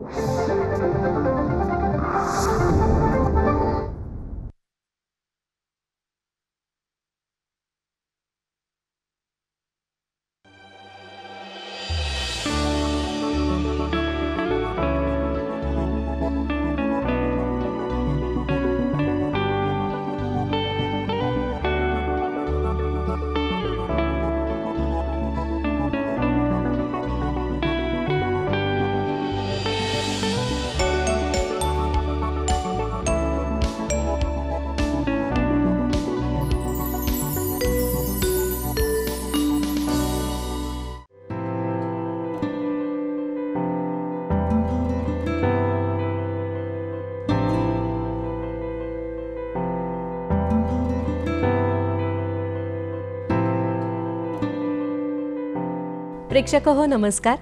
Thank you. प्रेक्षक हो नमस्कार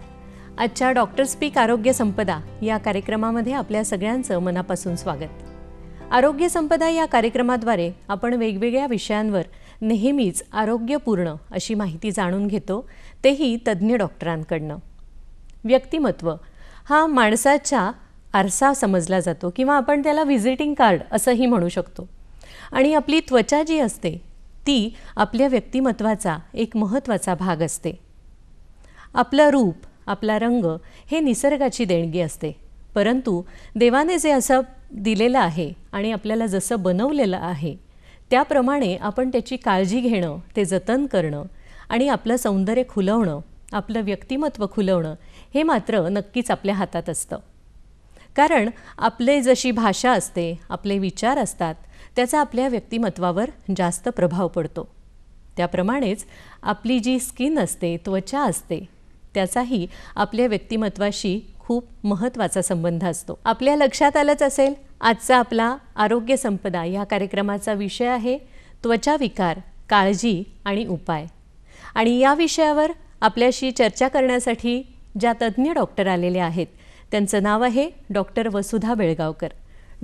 आजच्या डॉक्टर स्पीक आरोग्य संपदा या कार्यक्रमामध्ये आपल्या सगळ्यांचं मनापासून स्वागत आरोग्य संपदा या कार्यक्रमाद्वारे आपण वेगवेगळ्या विषयांवर नेहमीच आरोग्यपूर्ण अशी माहिती जाणून घेतो तेही तज्ज्ञ डॉक्टरांकडनं व्यक्तिमत्व हा माणसाच्या आरसा समजला जातो किंवा आपण त्याला व्हिजिटिंग कार्ड असंही म्हणू शकतो आणि आपली त्वचा जी असते ती आपल्या व्यक्तिमत्वाचा एक महत्त्वाचा भाग असते आपलं रूप आपला रंग हे निसर्गाची देणगी असते परंतु देवाने जे असं दिलेलं आहे आणि आपल्याला जसं बनवलेलं आहे त्याप्रमाणे आपण त्याची काळजी घेणं ते जतन करणं आणि आपलं सौंदर्य खुलवणं आपलं व्यक्तिमत्व खुलवणं हे मात्र नक्कीच आपल्या हातात असतं कारण आपले जशी भाषा असते आपले विचार असतात त्याचा आपल्या व्यक्तिमत्वावर जास्त प्रभाव पडतो त्याप्रमाणेच आपली जी स्किन असते त्वचा असते त्याचाही आपल्या व्यक्तिमत्वाशी खूप महत्त्वाचा संबंध असतो आपल्या लक्षात आलंच असेल आजचा आपला आरोग्य संपदा या कार्यक्रमाचा विषय आहे त्वचा विकार काळजी आणि उपाय आणि या विषयावर आपल्याशी चर्चा करण्यासाठी ज्या तज्ज्ञ डॉक्टर आलेले आहेत त्यांचं नाव आहे डॉक्टर वसुधा बेळगावकर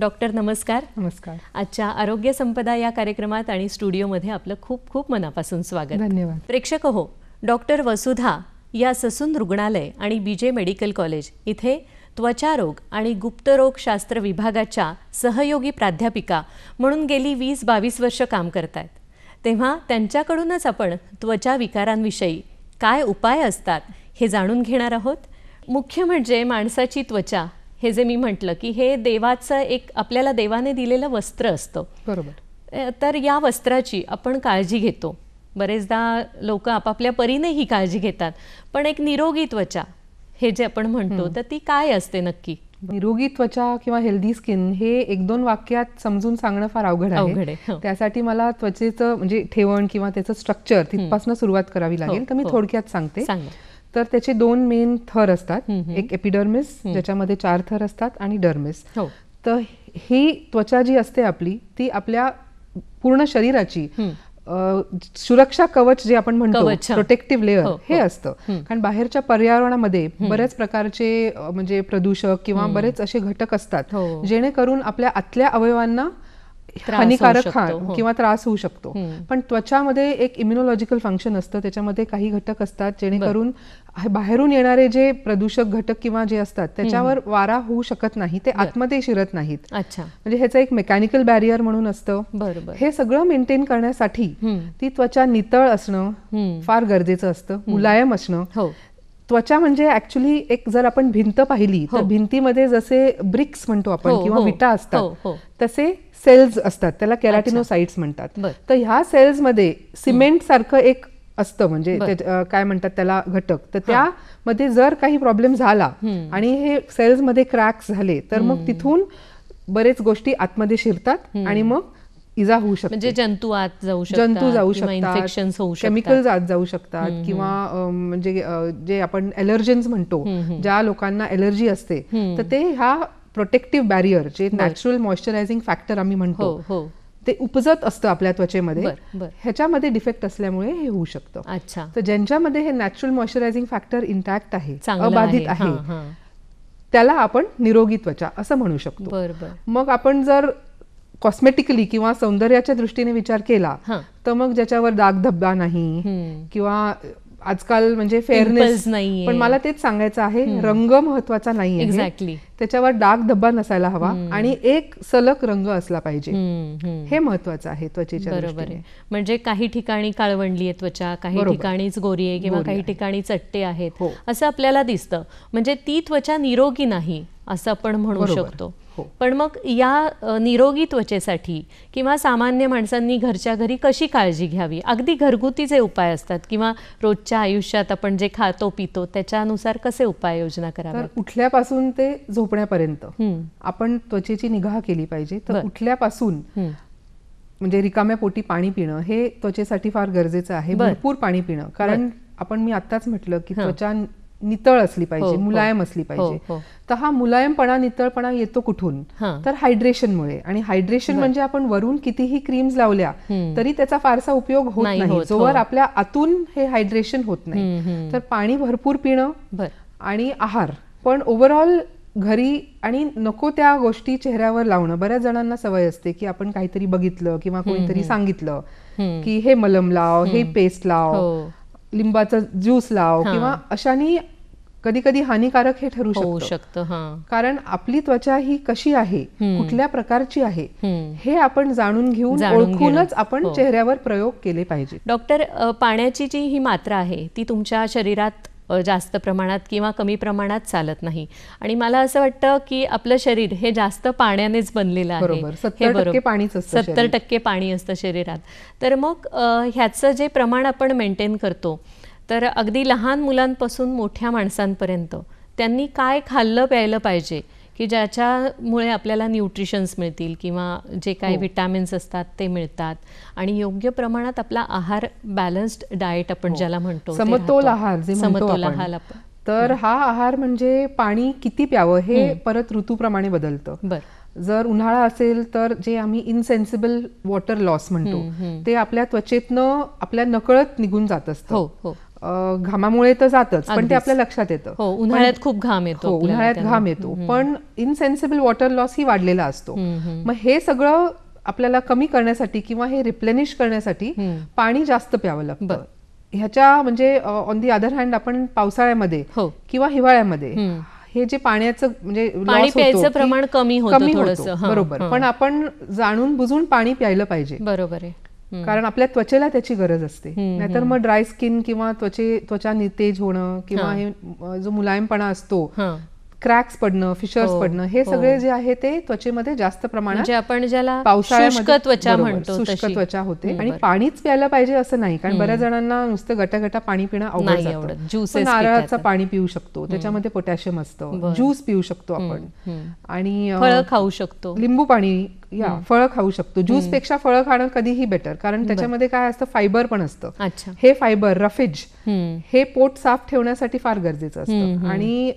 डॉक्टर नमस्कार नमस्कार आजच्या आरोग्य संपदा या कार्यक्रमात आणि स्टुडिओमध्ये आपलं खूप खूप मनापासून स्वागत धन्यवाद प्रेक्षक हो डॉक्टर वसुधा या ससून रुग्णालय आणि बीजे मेडिकल कॉलेज इथे त्वचारोग आणि गुप्तरोगशास्त्र विभागाच्या सहयोगी प्राध्यापिका म्हणून गेली वीस बावीस वर्ष काम करतायत तेव्हा त्यांच्याकडूनच आपण त्वचा विकारांविषयी काय उपाय असतात हे जाणून घेणार आहोत मुख्य म्हणजे माणसाची त्वचा हे जे मी म्हटलं की हे देवाचं एक आपल्याला देवाने दिलेलं वस्त्र असतं बरोबर तर या वस्त्राची आपण काळजी घेतो बरेचदा लोक आपापल्या परीने ही काळजी घेतात पण एक निरोगी त्वचा हे जे आपण म्हणतो तर ती काय असते नक्की निरोगी त्वचा किंवा हेल्दी स्किन हे एक दोन वाक्यात समजून सांगणं फार अवघड आहे हो. त्यासाठी मला त्वचेचं म्हणजे ठेवण किंवा त्याचं स्ट्रक्चर तिथपासून सुरुवात करावी हो, लागेल तर मी हो. थोडक्यात सांगते तर त्याचे दोन मेन थर असतात एक एपिडर्मिस ज्याच्यामध्ये चार थर असतात आणि डर्मिस तर ही त्वचा जी असते आपली ती आपल्या पूर्ण शरीराची सुरक्षा कवच जे आपण म्हणतो प्रोटेक्टिव्ह हो, लेअर हे हो. असतं कारण बाहेरच्या पर्यावरणामध्ये बऱ्याच प्रकारचे म्हणजे प्रदूषक किंवा बरेच असे घटक असतात हो. जेणेकरून आपल्या आतल्या अवयवांना हानिकारक खाण किंवा हो. त्रास होऊ शकतो पण त्वचामध्ये एक इम्युनॉलॉजिकल फंक्शन असतं त्याच्यामध्ये काही घटक असतात जेणेकरून बाहेरून येणारे जे प्रदूषक घटक किंवा जे असतात त्याच्यावर वारा होऊ शकत नाही ते आतमध्ये शिरत नाहीत अच्छा म्हणजे ह्याचं एक मेकॅनिकल बॅरियर म्हणून असतं हे सगळं मेंटेन करण्यासाठी ती त्वचा नितळ असणं फार गरजेचं असतं मुलायम असणं हो. त्वचा म्हणजे ऍक्च्युली एक जर आपण भिंत पाहिली तर हो. भिंतीमध्ये जसे ब्रिक्स म्हणतो आपण हो, किंवा हो. विटा असतात तसे सेल्स असतात त्याला कॅराटिनोसाइट्स म्हणतात तर ह्या सेल्समध्ये सिमेंट सारखं एक असतं म्हणजे काय म्हणतात त्याला घटक तर त्यामध्ये जर काही प्रॉब्लेम झाला आणि हे सेल्समध्ये क्रॅक्स झाले तर मग तिथून बरेच गोष्टी आतमध्ये शिरतात आणि मग इजा होऊ शकते म्हणजे जंतू आत जाऊ शकतात जंतू जाऊ शकतात इन्फेक्शन होऊ केमिकल्स आत जाऊ शकतात किंवा म्हणजे जे आपण एलर्जन्स म्हणतो ज्या लोकांना एलर्जी असते तर ते ह्या प्रोटेक्टिव्ह बॅरियर जे नॅचरल मॉइश्चरायझिंग फॅक्टर आम्ही म्हणतो हो, हो. ते उपजत असतं आपल्या त्वचेमध्ये ह्याच्यामध्ये डिफेक्ट असल्यामुळे हे होऊ शकतं अच्छा तर ज्यांच्यामध्ये हे नॅचरल मॉइश्चरायझिंग फॅक्टर इंटॅक्ट आहे अबाधित आहे त्याला आपण निरोगी त्वचा असं म्हणू शकतो मग आपण जर कॉस्मेटिकली किंवा सौंदर्याच्या दृष्टीने विचार केला तर मग ज्याच्यावर दाग धब्बा नाही किंवा आजकाल म्हणजे फेअरनेस नाही पण मला तेच सांगायचं आहे रंग महत्वाचा नाही एक्झॅक्टली त्याच्यावर डाग धब्बा नसायला हवा आणि एक सलग रंग असला पाहिजे हे महत्वाचं आहे त्वचेच्या बरोबर आहे म्हणजे काही ठिकाणी काळवंडली आहे त्वचा काही ठिकाणीच गोरी आहे किंवा काही ठिकाणी चट्टे आहेत हो. असं आपल्याला दिसतं म्हणजे ती त्वचा निरोगी नाही असं आपण म्हणू शकतो हो. पण मग या निरोगी त्वचेसाठी किंवा सामान्य माणसांनी घरच्या घरी कशी काळजी घ्यावी अगदी घरगुतीचे उपाय असतात किंवा रोजच्या आयुष्यात आपण जे खातो पितो त्याच्यानुसार कसे योजना कराव्या उठल्यापासून ते झोपण्यापर्यंत आपण त्वचेची निगा केली पाहिजे तर उठल्यापासून म्हणजे रिकाम्या पोटी पाणी पिणं हे त्वचेसाठी फार गरजेचं आहे भरपूर पाणी पिणं कारण आपण मी आताच म्हटलं की त्वचा नितळ असली पाहिजे हो, हो. मुलायम असली पाहिजे हो, तर हा मुलायमपणा नितळपणा येतो कुठून तर हायड्रेशनमुळे आणि हायड्रेशन म्हणजे आपण वरून कितीही क्रीम्स लावल्या तरी त्याचा फारसा उपयोग होत नाही जोवर आपल्या आतून हे हायड्रेशन होत नाही तर पाणी भरपूर पिणं आणि आहार पण ओव्हरऑल घरी आणि नको त्या गोष्टी चेहऱ्यावर लावणं बऱ्याच जणांना सवय असते की आपण काहीतरी बघितलं किंवा कोणीतरी सांगितलं की हे मलम लाव हे पेस्ट लाव लिंबाचा ज्यूस लाव किंवा अशाने कधी कधी हानिकारक हे ठरू शकत कारण आपली त्वचा ही कशी आहे कुठल्या प्रकारची आहे हे आपण जाणून घेऊन ओळखूनच आपण हो. चेहऱ्यावर प्रयोग केले पाहिजे डॉक्टर पाण्याची जी ही मात्रा आहे ती तुमच्या शरीरात जास्त प्रमाणात किंवा कमी प्रमाणात चालत नाही आणि मला असं वाटतं की आपलं शरीर हे जास्त पाण्यानेच बनलेलं आहे सत्तर टक्के पाणी असतं शरीरात तर मग ह्याचं जे प्रमाण आपण मेंटेन करतो तर अगदी लहान मुलांपासून मोठ्या माणसांपर्यंत त्यांनी काय खाल्लं प्यायलं पाहिजे की ज्याच्यामुळे आपल्याला न्यूट्रिशन्स मिळतील किंवा जे काही विटॅमिन्स हो. असतात ते मिळतात आणि योग्य प्रमाणात आपला आहार बॅलन्स्ड डाएट आपण हो. ज्याला म्हणतो समतोल आहार समतोल आहार तर हा आहार म्हणजे पाणी किती प्यावं हे परत ऋतूप्रमाणे बदलतं बरं जर उन्हाळा असेल तर जे आम्ही इनसेन्सिबल वॉटर लॉस म्हणतो ते आपल्या त्वचेतनं आपल्या नकळत निघून जात असतं हो, घामामुळे तर जातच पण ते आपल्या लक्षात येतं हो उन्हाळ्यात खूप घाम येतो हो, उन्हाळ्यात घाम येतो पण इनसेन्सिबल वॉटर लॉस ही वाढलेला असतो मग हे सगळं आपल्याला कमी करण्यासाठी किंवा हे रिप्लेनिश करण्यासाठी पाणी जास्त प्यावं लागतं ह्याच्या म्हणजे ऑन दी अदर हँड आपण पावसाळ्यामध्ये हो. किंवा हिवाळ्यामध्ये हे जे पाण्याचं म्हणजे पाणी प्यायचं प्रमाण कमी होतं बरोबर पण आपण जाणून बुजून पाणी प्यायला पाहिजे बरोबर आहे कारण आपल्या त्वचेला त्याची गरज असते नाहीतर मग ड्राय स्किन किंवा त्वचे त्वचा नितेज होणं किंवा हे जो मुलायमपणा असतो क्रॅक्स पडणं फिशर्स हो, पडणं हे हो. सगळे जे आहे ते त्वचेमध्ये जास्त प्रमाणात म्हणजे आपण ज्याला त्वचा म्हणतो शुष्क त्वचा होते आणि पाणीच प्यायला पाहिजे असं नाही कारण बऱ्याच जणांना नुसतं गटागटा पाणी पिणं आवडत ज्यूस नारळाचं पाणी पिऊ शकतो त्याच्यामध्ये पोटॅशियम असतं ज्यूस पिऊ शकतो आपण आणि फळ खाऊ शकतो लिंबू पाणी या फळं खाऊ शकतो ज्यूस पेक्षा फळ खाणं कधीही बेटर कारण त्याच्यामध्ये काय असतं फायबर पण असतं हे फायबर रफेज हे पोट साफ ठेवण्यासाठी फार गरजेचं असतं आणि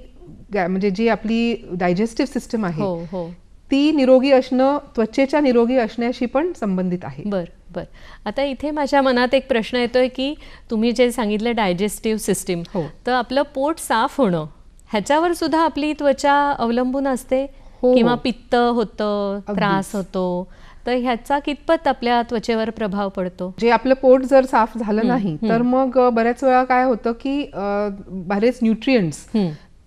म्हणजे जी आपली डायजेस्टिव्ह सिस्टम आहे हो, हो. ती निरोगी असणं त्वचेच्या निरोगी असण्याशी पण संबंधित आहे बर बर आता इथे माझ्या मनात एक प्रश्न येतोय की तुम्ही जे सांगितलं डायजेस्टिव्ह सिस्टीम हो तर आपलं पोट साफ होणं ह्याच्यावर सुद्धा आपली त्वचा अवलंबून असते हो, हो. किंवा पित्त होतं त्रास होतो तर ह्याचा कितपत आपल्या त्वचेवर प्रभाव पडतो जे आपलं पोट जर साफ झालं नाही तर मग बऱ्याच वेळा काय होतं की बरेच न्यूट्रियंट्स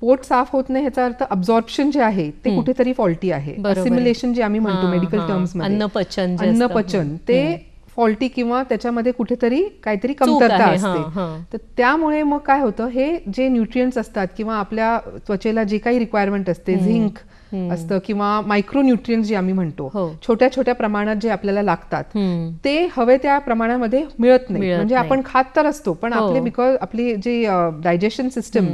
पोट साफ होत नाही ह्याचा अर्थ अब्झॉर्प्शन जे आहे ते कुठेतरी फॉल्टी आहे असिम्युलेशन जे आम्ही म्हणतो मेडिकल टर्म्स अन्नपचन अन्नपचन ते फॉल्टी किंवा त्याच्यामध्ये कुठेतरी काहीतरी कमतरता असते तर त्यामुळे मग काय होतं हे जे न्यूट्रियंट्स असतात किंवा आपल्या त्वचेला जे काही रिक्वायरमेंट असते झिंक असतं किंवा मायक्रो मायक्रोन्युट्रियन जे आम्ही म्हणतो हो. छोट्या छोट्या प्रमाणात जे आपल्याला लागतात ते हवे त्या प्रमाणामध्ये मिळत नाही म्हणजे आपण खात तर असतो पण हो. आपले बिकॉज आपली जी डायजेशन सिस्टम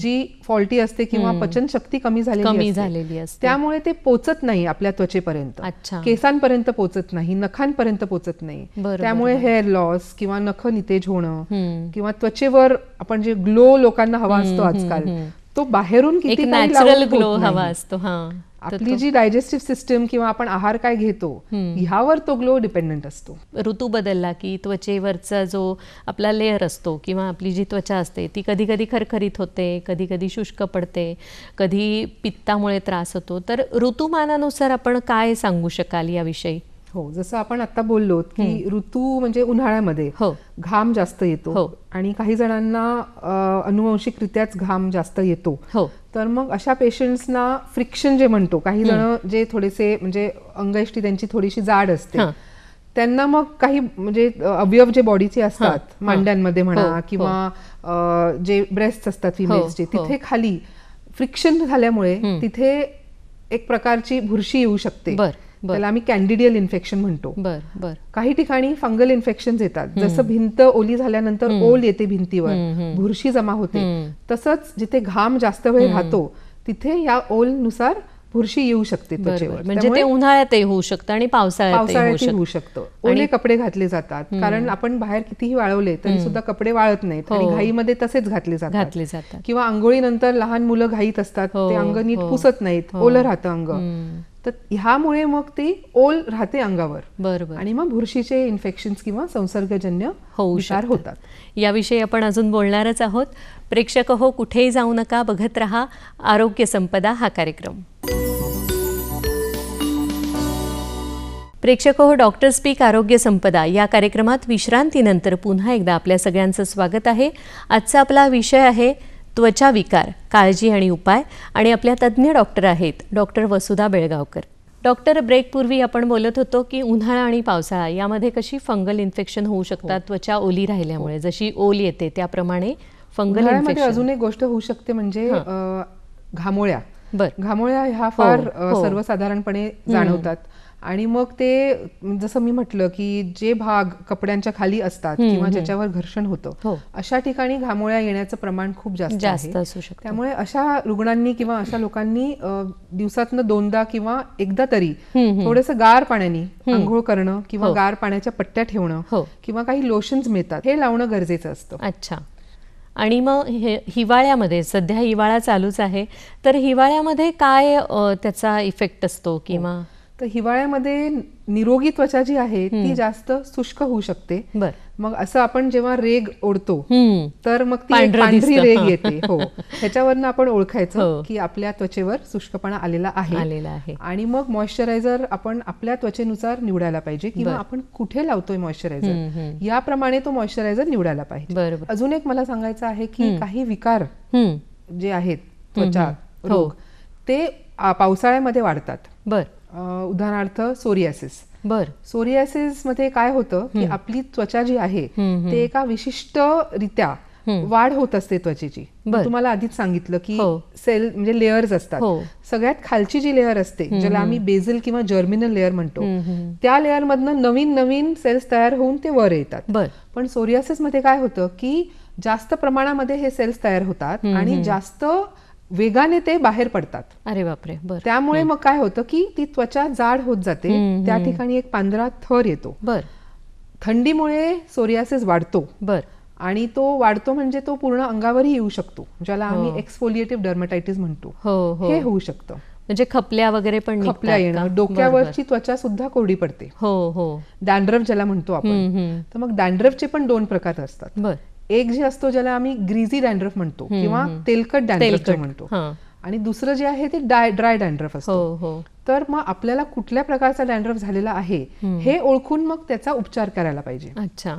जी फॉल्टी असते किंवा पचन शक्ती कमी झालेली असते त्यामुळे ते पोचत नाही आपल्या त्वचेपर्यंत केसांपर्यंत पोचत नाही नखांपर्यंत पोचत नाही त्यामुळे हेअर लॉस किंवा नख नितेज होणं किंवा त्वचेवर आपण जे ग्लो लोकांना हवा असतो आजकाल तो बाहेरून किती नॅचरल ग्लो हवा असतो हा आपली जी डायजेस्टिव्ह सिस्टम किंवा आपण आहार काय घेतो ह्यावर तो ग्लो डिपेंडंट असतो ऋतू बदलला की त्वचेवरचा जो आपला लेअर असतो किंवा आपली जी त्वचा असते ती कधी कधी खरखरीत होते कधी कधी शुष्क पडते कधी पित्तामुळे त्रास होतो तर ऋतुमानानुसार आपण काय सांगू शकाल याविषयी हो जसं आपण आता बोललो की ऋतू म्हणजे उन्हाळ्यामध्ये हो घाम जास्त येतो हो आणि काही जणांना अनुवंशिकरित्याच घाम जास्त येतो हो तर मग अशा पेशंट्सना फ्रिक्शन जे म्हणतो काही जण जे थोडेसे म्हणजे अंगयष्टी त्यांची थोडीशी जाड असते त्यांना मग काही म्हणजे अवयव जे बॉडीचे असतात मांड्यांमध्ये म्हणा हो. किंवा हो. जे ब्रेस्ट असतात फिमेल्सचे हो. तिथे खाली फ्रिक्शन झाल्यामुळे तिथे एक प्रकारची भुरशी येऊ शकते त्याला आम्ही कॅन्डिडियल इन्फेक्शन म्हणतो काही ठिकाणी फंगल इन्फेक्शन येतात जसं भिंत ओली झाल्यानंतर ओल येते भिंतीवर बुरशी जमा होते तसंच जिथे घाम जास्त वेळ राहतो तिथे या ओलनुसार बुरशी येऊ शकते म्हणजे ते उन्हाळ्यातही होऊ शकतं आणि पावसाळ्यात होऊ शकतं ओले कपडे घातले जातात कारण आपण बाहेर कितीही वाळवले तरी सुद्धा कपडे वाळत नाहीत आणि हो. घाईमध्ये तसेच घातले जातात घातले जातात किंवा आंघोळीनंतर लहान मुलं घाईत असतात हो, ते अंग नीट हो. पुसत नाहीत ओलं राहतं अंग तर ह्यामुळे मग ती ओल राहते अंगावर बरोबर आणि मग बुरशीचे इन्फेक्शन्स किंवा संसर्गजन्य होऊ विचार होतात याविषयी आपण अजून बोलणारच आहोत प्रेक्षक हो कुठेही जाऊ नका बघत राहा आरोग्य संपदा हा कार्यक्रम प्रेक्षक हो डॉक्टर स्पीक आरोग्य संपदा या कार्यक्रमात विश्रांतीनंतर पुन्हा एकदा आपल्या सगळ्यांचं स्वागत आहे आजचा आपला विषय आहे त्वचा विकार काळजी आणि उपाय आणि आपल्या तज्ज्ञ डॉक्टर आहेत डॉक्टर वसुधा बेळगावकर डॉक्टर ब्रेकपूर्वी आपण बोलत होतो की उन्हाळा आणि पावसाळा यामध्ये कशी फंगल इन्फेक्शन होऊ शकतात हो. त्वचा ओली राहिल्यामुळे हो. जशी ओल येते त्याप्रमाणे फंगल इन्फेक्शन अजून एक गोष्ट होऊ शकते म्हणजे घामोळ्या बर घामोळ्या ह्या फार हो, सर्वसाधारणपणे जाणवतात आणि मग ते जसं मी म्हटलं की जे भाग कपड्यांच्या खाली असतात किंवा ज्याच्यावर घर्षण होतं हो. अशा ठिकाणी घामोळ्या येण्याचं प्रमाण खूप जास्त असू शकतं त्यामुळे अशा रुग्णांनी किंवा अशा लोकांनी दिवसातनं दोनदा किंवा एकदा तरी थोडंसं गार पाण्याने आंघोळ करणं किंवा हो. गार पाण्याच्या पट्ट्या ठेवणं हो. किंवा काही लोशन्स मिळतात हे लावणं गरजेचं असतं अच्छा आणि मग हिवाळ्यामध्ये सध्या हिवाळा चालूच आहे तर हिवाळ्यामध्ये काय त्याचा इफेक्ट असतो किंवा तर हिवाळ्यामध्ये निरोगी त्वचा जी आहे ती जास्त शुष्क होऊ शकते मग असं आपण जेव्हा रेग ओढतो तर मग ती पांढरी रेग येते हो त्याच्यावरनं आपण ओळखायचं हो. की आपल्या त्वचेवर शुष्कपणा आलेला आहे आणि मग मॉइश्चरायझर आपण आपल्या त्वचेनुसार निवडायला पाहिजे किंवा आपण कुठे लावतोय मॉइश्चरायझर याप्रमाणे तो मॉइश्चरायझर निवडायला पाहिजे अजून एक मला सांगायचं आहे की काही विकार जे आहेत त्वचा हो. रोग ते पावसाळ्यामध्ये वाढतात बर उदाहरणार्थ सोरियासिस बर सोरियासिस मध्ये काय होतं की आपली त्वचा जी आहे ते एका विशिष्ट रित्या वाढ होत असते त्वचेची तुम्हाला आधीच सांगितलं की हो. सेल म्हणजे लेयर्स असतात हो. सगळ्यात खालची जी लेअर असते ज्याला आम्ही बेझल किंवा जर्मिनल लेअर म्हणतो त्या लेअर मधनं नवीन नवीन सेल्स तयार होऊन ते वर येतात पण सोरियासिस मध्ये काय होतं की जास्त प्रमाणामध्ये हे सेल्स तयार होतात आणि जास्त वेगाने ते बाहेर पडतात अरे बापरे त्यामुळे मग काय होतं की ती त्वचा जाड होत जाते त्या ठिकाणी एक पांढरा थर येतो बर थंडीमुळे सोरियासिस वाढतो बर आणि तो वाढतो म्हणजे तो पूर्ण अंगावरही येऊ शकतो ज्याला आम्ही हो. एक्सफोलिएटिव्ह डर्मेटायटिस म्हणतो हो, हो. हे होऊ शकतं म्हणजे खपल्या वगैरे पण खपल्या येणं डोक्यावरची त्वचा सुद्धा कोरडी पडते हो हो डॅन्ड्रफ ज्याला म्हणतो आपण तर मग डॅन्ड्रफचे पण दोन प्रकार असतात एक जे असतो ज्याला आम्ही ग्रीझी डॅन्ड्रफ म्हणतो किंवा तेलकट डॅन्ड्रफ म्हणतो आणि दुसरं जे आहे ते ड्राय डॅन्ड्रफ असतो तर मग आपल्याला कुठल्या प्रकारचा डॅन्ड्रफ झालेला आहे हे ओळखून मग त्याचा उपचार करायला पाहिजे अच्छा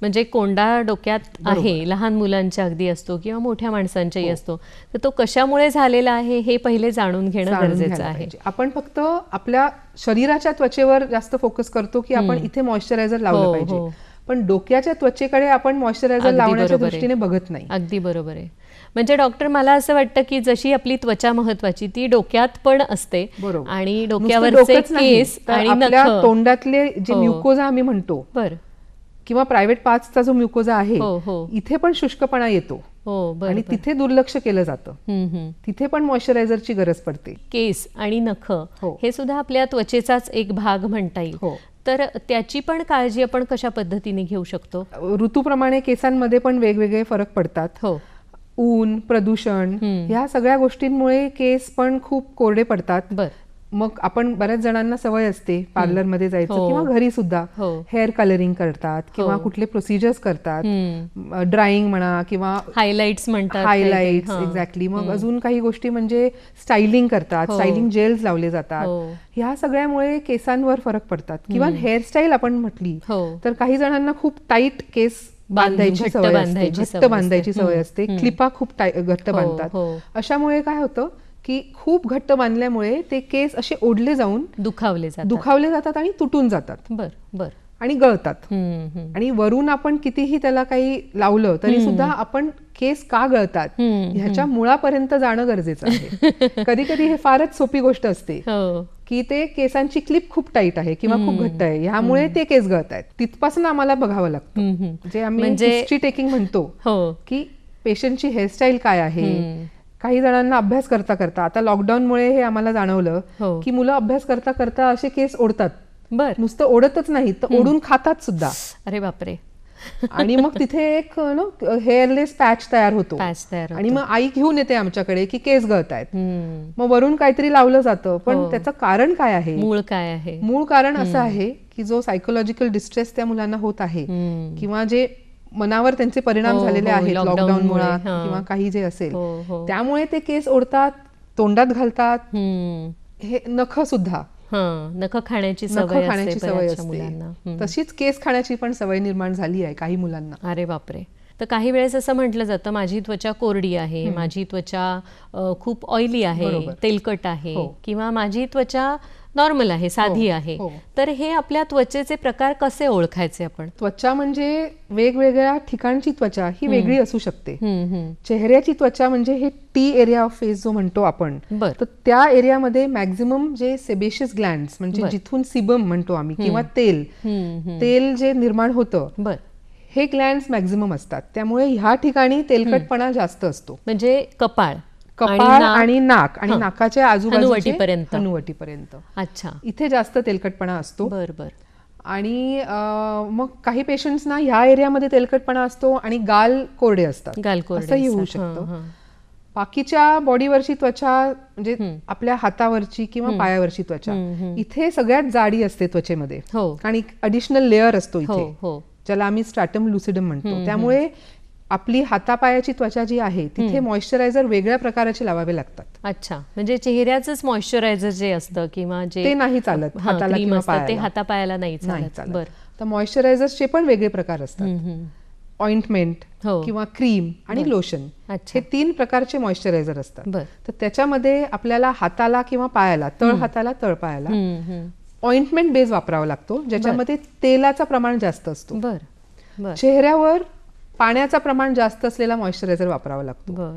म्हणजे कोंडा डोक्यात आहे लहान मुलांच्या अगदी असतो किंवा मोठ्या माणसांच्याही हो. असतो तर तो कशामुळे झालेला आहे हे पहिले जाणून घेणं गरजेचं आहे आपण फक्त आपल्या शरीराच्या त्वचेवर जास्त फोकस करतो की आपण इथे मॉइश्चरायझर लावलं हो, पाहिजे हो. पण डोक्याच्या त्वचेकडे आपण मॉइश्चरायझर लावण्याच्या दृष्टीने बघत नाही अगदी बरोबर आहे म्हणजे डॉक्टर मला असं वाटतं की जशी आपली त्वचा महत्वाची ती डोक्यात पण असते आणि डोक्यावर केस आणि तोंडातले जे हो. म्युकोजा आम्ही म्हणतो बर किंवा प्रायव्हेट पाचचा जो म्युकोजा आहे हो, हो. इथे पण शुष्कपणा येतो आणि तिथे दुर्लक्ष केलं जातं तिथे पण मॉइश्चरायझरची गरज पडते केस आणि नख हे सुद्धा आपल्या त्वचेचाच एक भाग म्हणता येईल तर त्याची पण काळजी आपण कशा पद्धतीने घेऊ शकतो ऋतूप्रमाणे केसांमध्ये पण वेगवेगळे फरक पडतात हो ऊन प्रदूषण ह्या सगळ्या गोष्टींमुळे केस पण खूप कोरडे पडतात मग आपण बऱ्याच जणांना सवय असते पार्लरमध्ये जायचं हो. किंवा घरी सुद्धा हो, हेअर कलरिंग करतात हो. किंवा कुठले प्रोसिजर्स करतात ड्राइंग म्हणा किंवा हायलाइट्स म्हणतात हायलाइट्स एक्झॅक्टली मग अजून काही गोष्टी म्हणजे स्टायलिंग करतात स्टायलिंग हो. जेल्स लावले जातात ह्या सगळ्यामुळे केसांवर फरक पडतात किंवा हेअरस्टाईल आपण म्हटली तर काही जणांना खूप टाईट केस बांधायची सवय बांधायची सवय असते क्लिपा खूप घट्ट बांधतात अशामुळे काय होतं की खूप घट्ट बांधल्यामुळे ते केस असे ओढले जाऊन दुखावले जातात दुखावले जातात आणि तुटून जातात बर बर आणि गळतात आणि वरून आपण कितीही त्याला काही लावलं तरी सुद्धा आपण केस का गळतात ह्याच्या मुळापर्यंत जाणं गरजेचं आहे कधी कधी हे फारच सोपी गोष्ट असते हो. की ते केसांची क्लिप खूप टाईट आहे किंवा खूप घट्ट आहे ह्यामुळे ते केस गळत आहेत तिथपासून आम्हाला बघावं लागतं जे आम्ही टेकिंग म्हणजे म्हणतो हो. की पेशंटची हेअरस्टाईल काय आहे काही जणांना अभ्यास करता करता आता लॉकडाऊनमुळे हे आम्हाला जाणवलं हो. की मुलं अभ्यास करता करता असे केस ओढतात बर नुसतं ओढतच नाही तर ओढून खातात सुद्धा अरे बापरे आणि मग तिथे एक नो हेअरलेस पॅच तयार होतो पॅच आणि मग आई घेऊन येते आमच्याकडे की केस गळत आहेत मग वरून काहीतरी लावलं जातं पण हो. त्याचं कारण काय आहे मूळ काय आहे मूळ कारण असं आहे की जो सायकोलॉजिकल डिस्ट्रेस त्या मुलांना होत आहे किंवा जे मनावर त्यांचे परिणाम हो, झालेले हो, आहेत लॉकडाऊन मुळे किंवा काही जे असेल हो, त्यामुळे ते केस ओढतात तोंडात घालतात हे नख सुद्धा नख खाण्याची सवय खाण्याची सवय तशीच केस खाण्याची पण सवय निर्माण झाली आहे काही मुलांना अरे बापरे तर काही वेळेस असं म्हटलं जातं माझी त्वचा कोरडी आहे माझी त्वचा खूप ऑइली आहे तेलकट आहे किंवा माझी त्वचा नॉर्मल आहे हो, साधी आहे हो. तर हे आपल्या त्वचेचे प्रकार कसे ओळखायचे आपण त्वचा म्हणजे वेगवेगळ्या ठिकाणची त्वचा ही वेगळी असू शकते चेहऱ्याची त्वचा म्हणजे हे टी एरिया ऑफ फेस जो म्हणतो आपण तर त्या एरियामध्ये मॅक्झिमम जे सेबेशियस ग्लॅन्ड म्हणजे जिथून सिबम म्हणतो आम्ही किंवा तेल तेल जे निर्माण होतं हे ग्लॅन्ड मॅक्झिमम असतात त्यामुळे ह्या ठिकाणी तेलकटपणा जास्त असतो म्हणजे कपाळ कपाळ आणि नाक आणि नाकाच्या आजूबाजूपर्यंत हनुवटीपर्यंत अच्छा इथे जास्त तेलकटपणा असतो बर आणि मग काही पेशंट्सना ह्या एरियामध्ये तेलकटपणा असतो आणि गाल कोरडे असतात गाल कोरडे असंही होऊ शकतं बाकीच्या बॉडीवरची त्वचा म्हणजे आपल्या हातावरची किंवा पायावरची त्वचा इथे सगळ्यात जाडी असते त्वचेमध्ये हो. आणि अडिशनल लेअर असतो हो, इथे हो. ज्याला आम्ही स्ट्रॅटम लुसिडम म्हणतो त्यामुळे आपली हातापायाची त्वचा जी आहे तिथे मॉइश्चरायझर वेगळ्या प्रकाराचे लावावे लागतात अच्छा म्हणजे चेहऱ्याचंच मॉइश्चरायझर जे असतं किंवा जे ते नाही चालत हाताला किंवा ते हातापायाला नाही चालत तर मॉइश्चरायझरचे पण वेगळे प्रकार असतात ऑइंटमेंट हो. किंवा क्रीम आणि लोशन हे तीन प्रकारचे मॉइश्चरायझर असतात तर त्याच्यामध्ये आपल्याला हाताला किंवा पायाला तळ हाताला तळ पायाला ऑइंटमेंट बेस वापरावा लागतो ज्याच्यामध्ये तेलाचं प्रमाण जास्त असतो चेहऱ्यावर पाण्याचा प्रमाण जास्त असलेला मॉइश्चरायझर वापरावा लागतो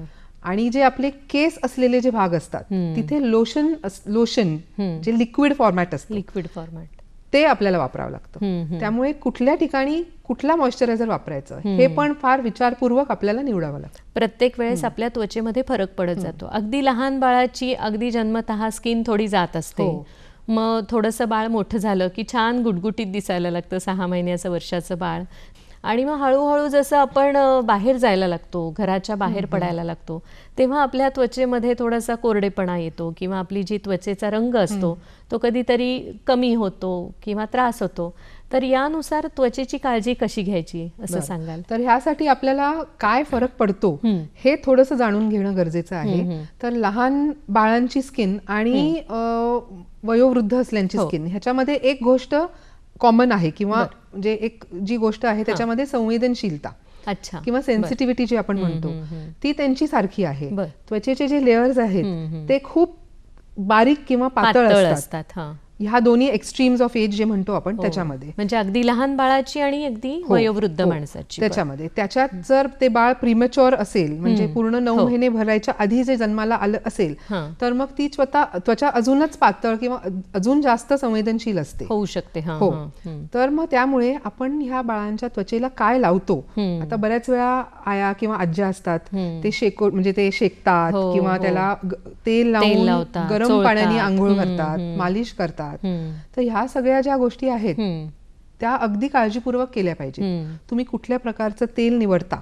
आणि जे आपले केस असलेले जे भाग असतात तिथे लोशन लोशन जे लिक्विड फॉर्मॅट असतं लिक्विड फॉर्मॅट ते आपल्याला वापरावं लागतं त्यामुळे कुठल्या ठिकाणी कुठला मॉइश्चरायझर वापरायचं हे पण फार विचारपूर्वक आपल्याला निवडावं लागतं प्रत्येक वेळेस आपल्या त्वचेमध्ये फरक पडत जातो अगदी लहान बाळाची अगदी जन्मत स्किन थोडी जात असते हो. मग थोडंसं बाळ मोठं झालं की छान गुटगुटीत दिसायला लागतं सहा महिन्याचं वर्षाचं बाळ आणि मग हळूहळू जसं आपण बाहेर जायला लागतो घराच्या बाहेर पडायला लागतो तेव्हा आपल्या त्वचेमध्ये थोडासा कोरडेपणा येतो किंवा आपली जी त्वचेचा रंग असतो तो कधीतरी कमी होतो किंवा त्रास होतो तर यानुसार त्वचेची काळजी कशी घ्यायची असं सांगाल तर ह्यासाठी आपल्याला काय फरक पडतो हे थोडंसं जाणून घेणं गरजेचं आहे तर लहान बाळांची स्किन आणि वयोवृद्ध असल्यांची हो. स्किन ह्याच्यामध्ये एक गोष्ट कॉमन आहे किंवा म्हणजे एक जी गोष्ट आहे त्याच्यामध्ये संवेदनशीलता अच्छा किंवा सेन्सिटिव्हिटी जी आपण म्हणतो ती त्यांची सारखी आहे त्वचेचे जे लेअर्स आहेत ते खूप बारीक किंवा पातळ असतात ह्या दोन्ही एक्स्ट्रीम्स ऑफ एज जे म्हणतो आपण हो. त्याच्यामध्ये म्हणजे अगदी लहान बाळाची आणि अगदी हो. वयोवृद्ध हो. माणसाची त्याच्यामध्ये त्याच्यात जर ते बाळ प्रिमेच्युअर असेल म्हणजे पूर्ण नऊ महिने भरायच्या आधी जे जन्माला आलं असेल तर मग ती स्वतः त्वचा अजूनच पातळ किंवा अजून जास्त संवेदनशील असते होऊ शकते हो तर मग त्यामुळे आपण ह्या बाळांच्या त्वचेला काय लावतो आता बऱ्याच वेळा आया किंवा आज्या असतात ते शेको म्हणजे ते शेकतात किंवा त्याला तेल लावून गरम पाण्याने आंघोळ करतात मालिश करतात असतात तर ह्या सगळ्या ज्या गोष्टी आहेत त्या अगदी काळजीपूर्वक केल्या पाहिजे तुम्ही कुठल्या प्रकारचं तेल निवडता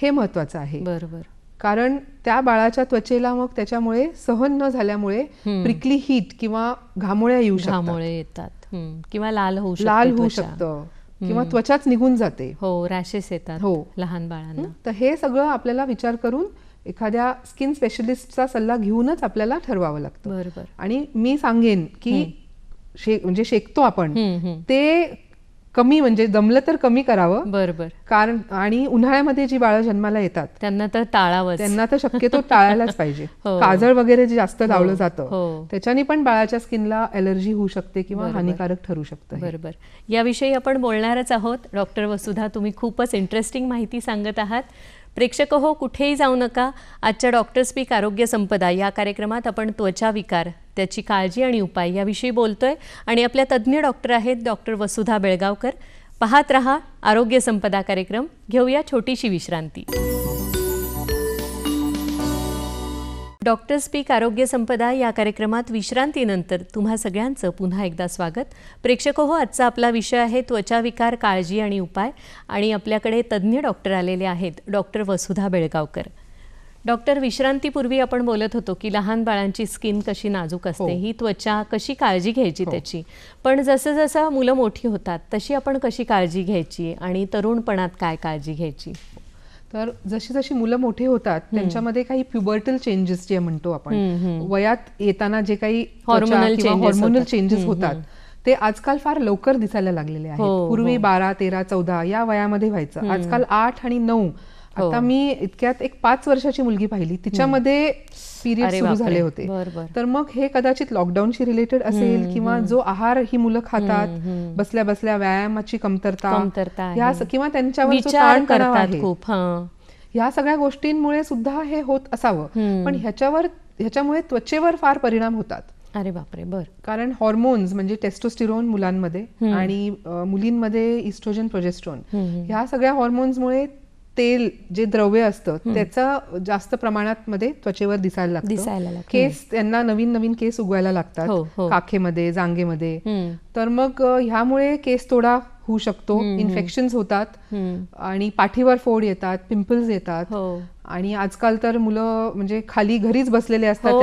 हे महत्वाचं आहे बरोबर कारण त्या बाळाच्या त्वचेला मग त्याच्यामुळे सहन न झाल्यामुळे प्रिकली हीट किंवा घामोळ्या येऊ घामोळे येतात किंवा लाल होऊ लाल होऊ शकतं किंवा त्वचाच निघून जाते हो रॅशेस येतात हो लहान बाळांना तर हे सगळं आपल्याला विचार करून एखाद्या स्किन स्पेशलिस्टचा सल्ला घेऊनच आपल्याला ठरवावं लागतं बरोबर आणि मी सांगेन की म्हणजे शेकतो आपण ते कमी म्हणजे जमलं तर कमी करावं बरोबर कारण आणि उन्हाळ्यामध्ये जी बाळ जन्माला येतात त्यांना तर टाळावं त्यांना तर शक्यतो टाळायलाच पाहिजे हो. काजळ वगैरे जे जास्त लावलं हो, जातं हो. त्याच्याने पण बाळाच्या स्किनला एलर्जी होऊ शकते किंवा हानिकारक ठरू शकतं बरोबर याविषयी आपण बोलणारच आहोत डॉक्टर वसुधा तुम्ही खूपच इंटरेस्टिंग माहिती सांगत आहात प्रेक्षक हो कुठेही जाऊ नका आजच्या डॉक्टर स्पीक आरोग्य संपदा या कार्यक्रमात आपण त्वचा विकार त्याची काळजी आणि उपाय याविषयी बोलतोय आणि आपल्या तज्ज्ञ डॉक्टर आहेत डॉक्टर वसुधा बेळगावकर पाहत रहा आरोग्य संपदा कार्यक्रम घेऊया छोटीशी विश्रांती डॉक्टर स्पीक आरोग्य संपदा या कार्यक्रमात विश्रांतीनंतर तुम्हा सगळ्यांचं पुन्हा एकदा स्वागत प्रेक्षक हो आजचा आपला विषय आहे त्वचा विकार काळजी आणि उपाय आणि आपल्याकडे तज्ज्ञ डॉक्टर आलेले आहेत डॉक्टर वसुधा बेळगावकर डॉक्टर विश्रांतीपूर्वी आपण बोलत होतो की लहान बाळांची स्किन कशी नाजूक हो. असते ही त्वचा कशी काळजी घ्यायची हो. त्याची पण जसं जसं मुलं मोठी होतात तशी आपण कशी काळजी घ्यायची आणि तरुणपणात काय काळजी घ्यायची तर जशी जशी मुलं मोठे होतात त्यांच्यामध्ये काही प्युबर्टल चेंजेस जे म्हणतो आपण वयात येताना जे काही हॉर्मोनल चेंजेस होतात ते आजकाल फार लवकर दिसायला लागलेले आहेत हो, पूर्वी हो. बारा तेरा चौदा या वयामध्ये व्हायचं आजकाल आठ आणि नऊ आता हो. मी इतक्यात एक पाच वर्षाची मुलगी पाहिली तिच्यामध्ये पिरियड सुरू झाले होते तर मग हे कदाचित लॉकडाऊनशी रिलेटेड असेल किंवा जो आहार ही मुलं खातात बसल्या बसल्या व्यायामाची कमतरता किंवा त्यांच्यावर ताण ह्या सगळ्या गोष्टींमुळे सुद्धा हे होत असावं पण ह्याच्यावर ह्याच्यामुळे त्वचेवर फार परिणाम होतात अरे बापरे बर कारण हॉर्मोन्स म्हणजे टेस्टोस्टिरोन मुलांमध्ये आणि मुलींमध्ये इस्ट्रोजन प्रोजेस्ट्रोन ह्या सगळ्या हॉर्मोन्समुळे तेल जे द्रव्य असतं त्याचा जास्त प्रमाणात मध्ये त्वचेवर दिसायला लागतं केस त्यांना नवीन नवीन केस उगवायला लागतात हो, हो. काखेमध्ये जांगेमध्ये तर मग ह्यामुळे केस तोडा होऊ शकतो इन्फेक्शन होतात आणि पाठीवर फोड येतात पिंपल्स येतात हो. आणि आजकाल तर मुलं म्हणजे खाली घरीच बसलेले असतात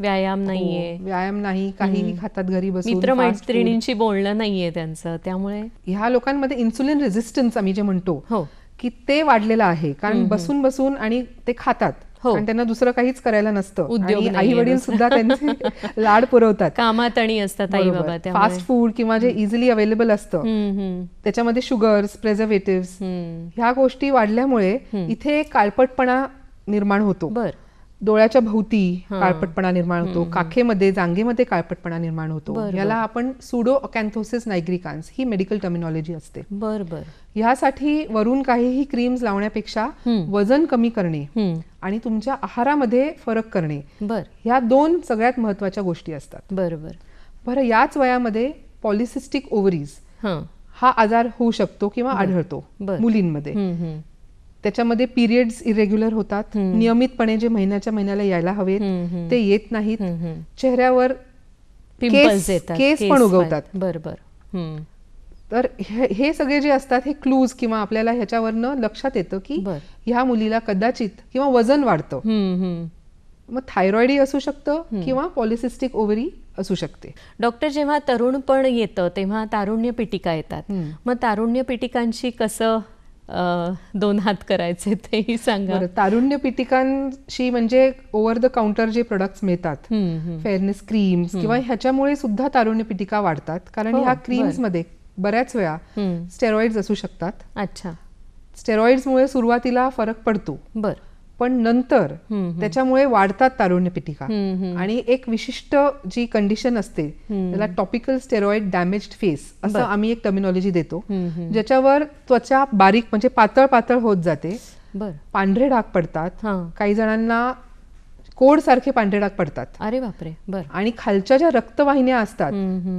व्यायाम नाहीये व्यायाम नाही काही खातात घरी बसून मित्र मैत्रिणींशी बोलणं नाहीये त्यांचं त्यामुळे ह्या लोकांमध्ये इन्सुलिन रेझिस्टन्स आम्ही जे म्हणतो की ते वाढलेलं आहे कारण बसून बसून आणि ते खातात हो त्यांना दुसरं काहीच करायला नसतं आई वडील सुद्धा त्यांचे लाड पुरवतात कामात आणि असतात आई बाबा फास्ट फूड किंवा जे इझिली अवेलेबल असतं त्याच्यामध्ये शुगर्स प्रेझर्वेटिव्ह ह्या गोष्टी वाढल्यामुळे इथे काळपटपणा निर्माण होतो बरं डोळ्याच्या भोवती काळपटपणा निर्माण होतो काखेमध्ये जांगेमध्ये काळपटपणा निर्माण होतो याला आपण सुडो अकॅन्थोसिस नायग्रिकान्स ही मेडिकल टर्मिनॉलॉजी असते बरोबर ह्यासाठी वरून काहीही क्रीम्स लावण्यापेक्षा वजन कमी करणे आणि तुमच्या आहारामध्ये फरक करणे बर ह्या दोन सगळ्यात महत्वाच्या गोष्टी असतात बरोबर बरं याच वयामध्ये पॉलिसिस्टिक ओव्हरीज हा आजार होऊ शकतो किंवा आढळतो मुलींमध्ये त्याच्यामध्ये पिरियड्स इरेग्युलर होतात नियमितपणे जे महिन्याच्या महिन्याला यायला हवेत ते येत नाहीत चेहऱ्यावर केस, केस पण उगवतात बरोबर तर हे सगळे जे असतात हे क्लूज किंवा आपल्याला ह्याच्यावरनं लक्षात येतं की ह्या मुलीला कदाचित किंवा वजन वाढतं मग थायरॉइड असू शकतं किंवा पॉलिसिस्टिक ओव्हरी असू शकते डॉक्टर जेव्हा तरुणपण येतं तेव्हा तारुण्य पिटिका येतात मग तारुण्य पिटिकांशी कसं दोन हात करायचे तेही सांगा तारुण्य पिटिकांशी म्हणजे ओव्हर द काउंटर जे प्रोडक्ट्स मिळतात फेअरनेस क्रीम्स किंवा ह्याच्यामुळे सुद्धा तारुण्य पिटिका वाढतात कारण ह्या हो, मध्ये बऱ्याच वेळा स्टेरॉइड असू शकतात अच्छा मुळे सुरुवातीला फरक पडतो बरं पण नंतर त्याच्यामुळे वाढतात तारुण्य पिटीका आणि एक विशिष्ट जी कंडिशन असते त्याला टॉपिकल स्टेरॉइड डॅमेज्ड फेस असं आम्ही एक टर्मिनॉलॉजी देतो ज्याच्यावर त्वचा बारीक म्हणजे पातळ पातळ होत जाते पांढरे डाग पडतात काही जणांना कोड सारखे पांढरे डाग पडतात अरे बापरे बर आणि खालच्या ज्या रक्तवाहिन्या असतात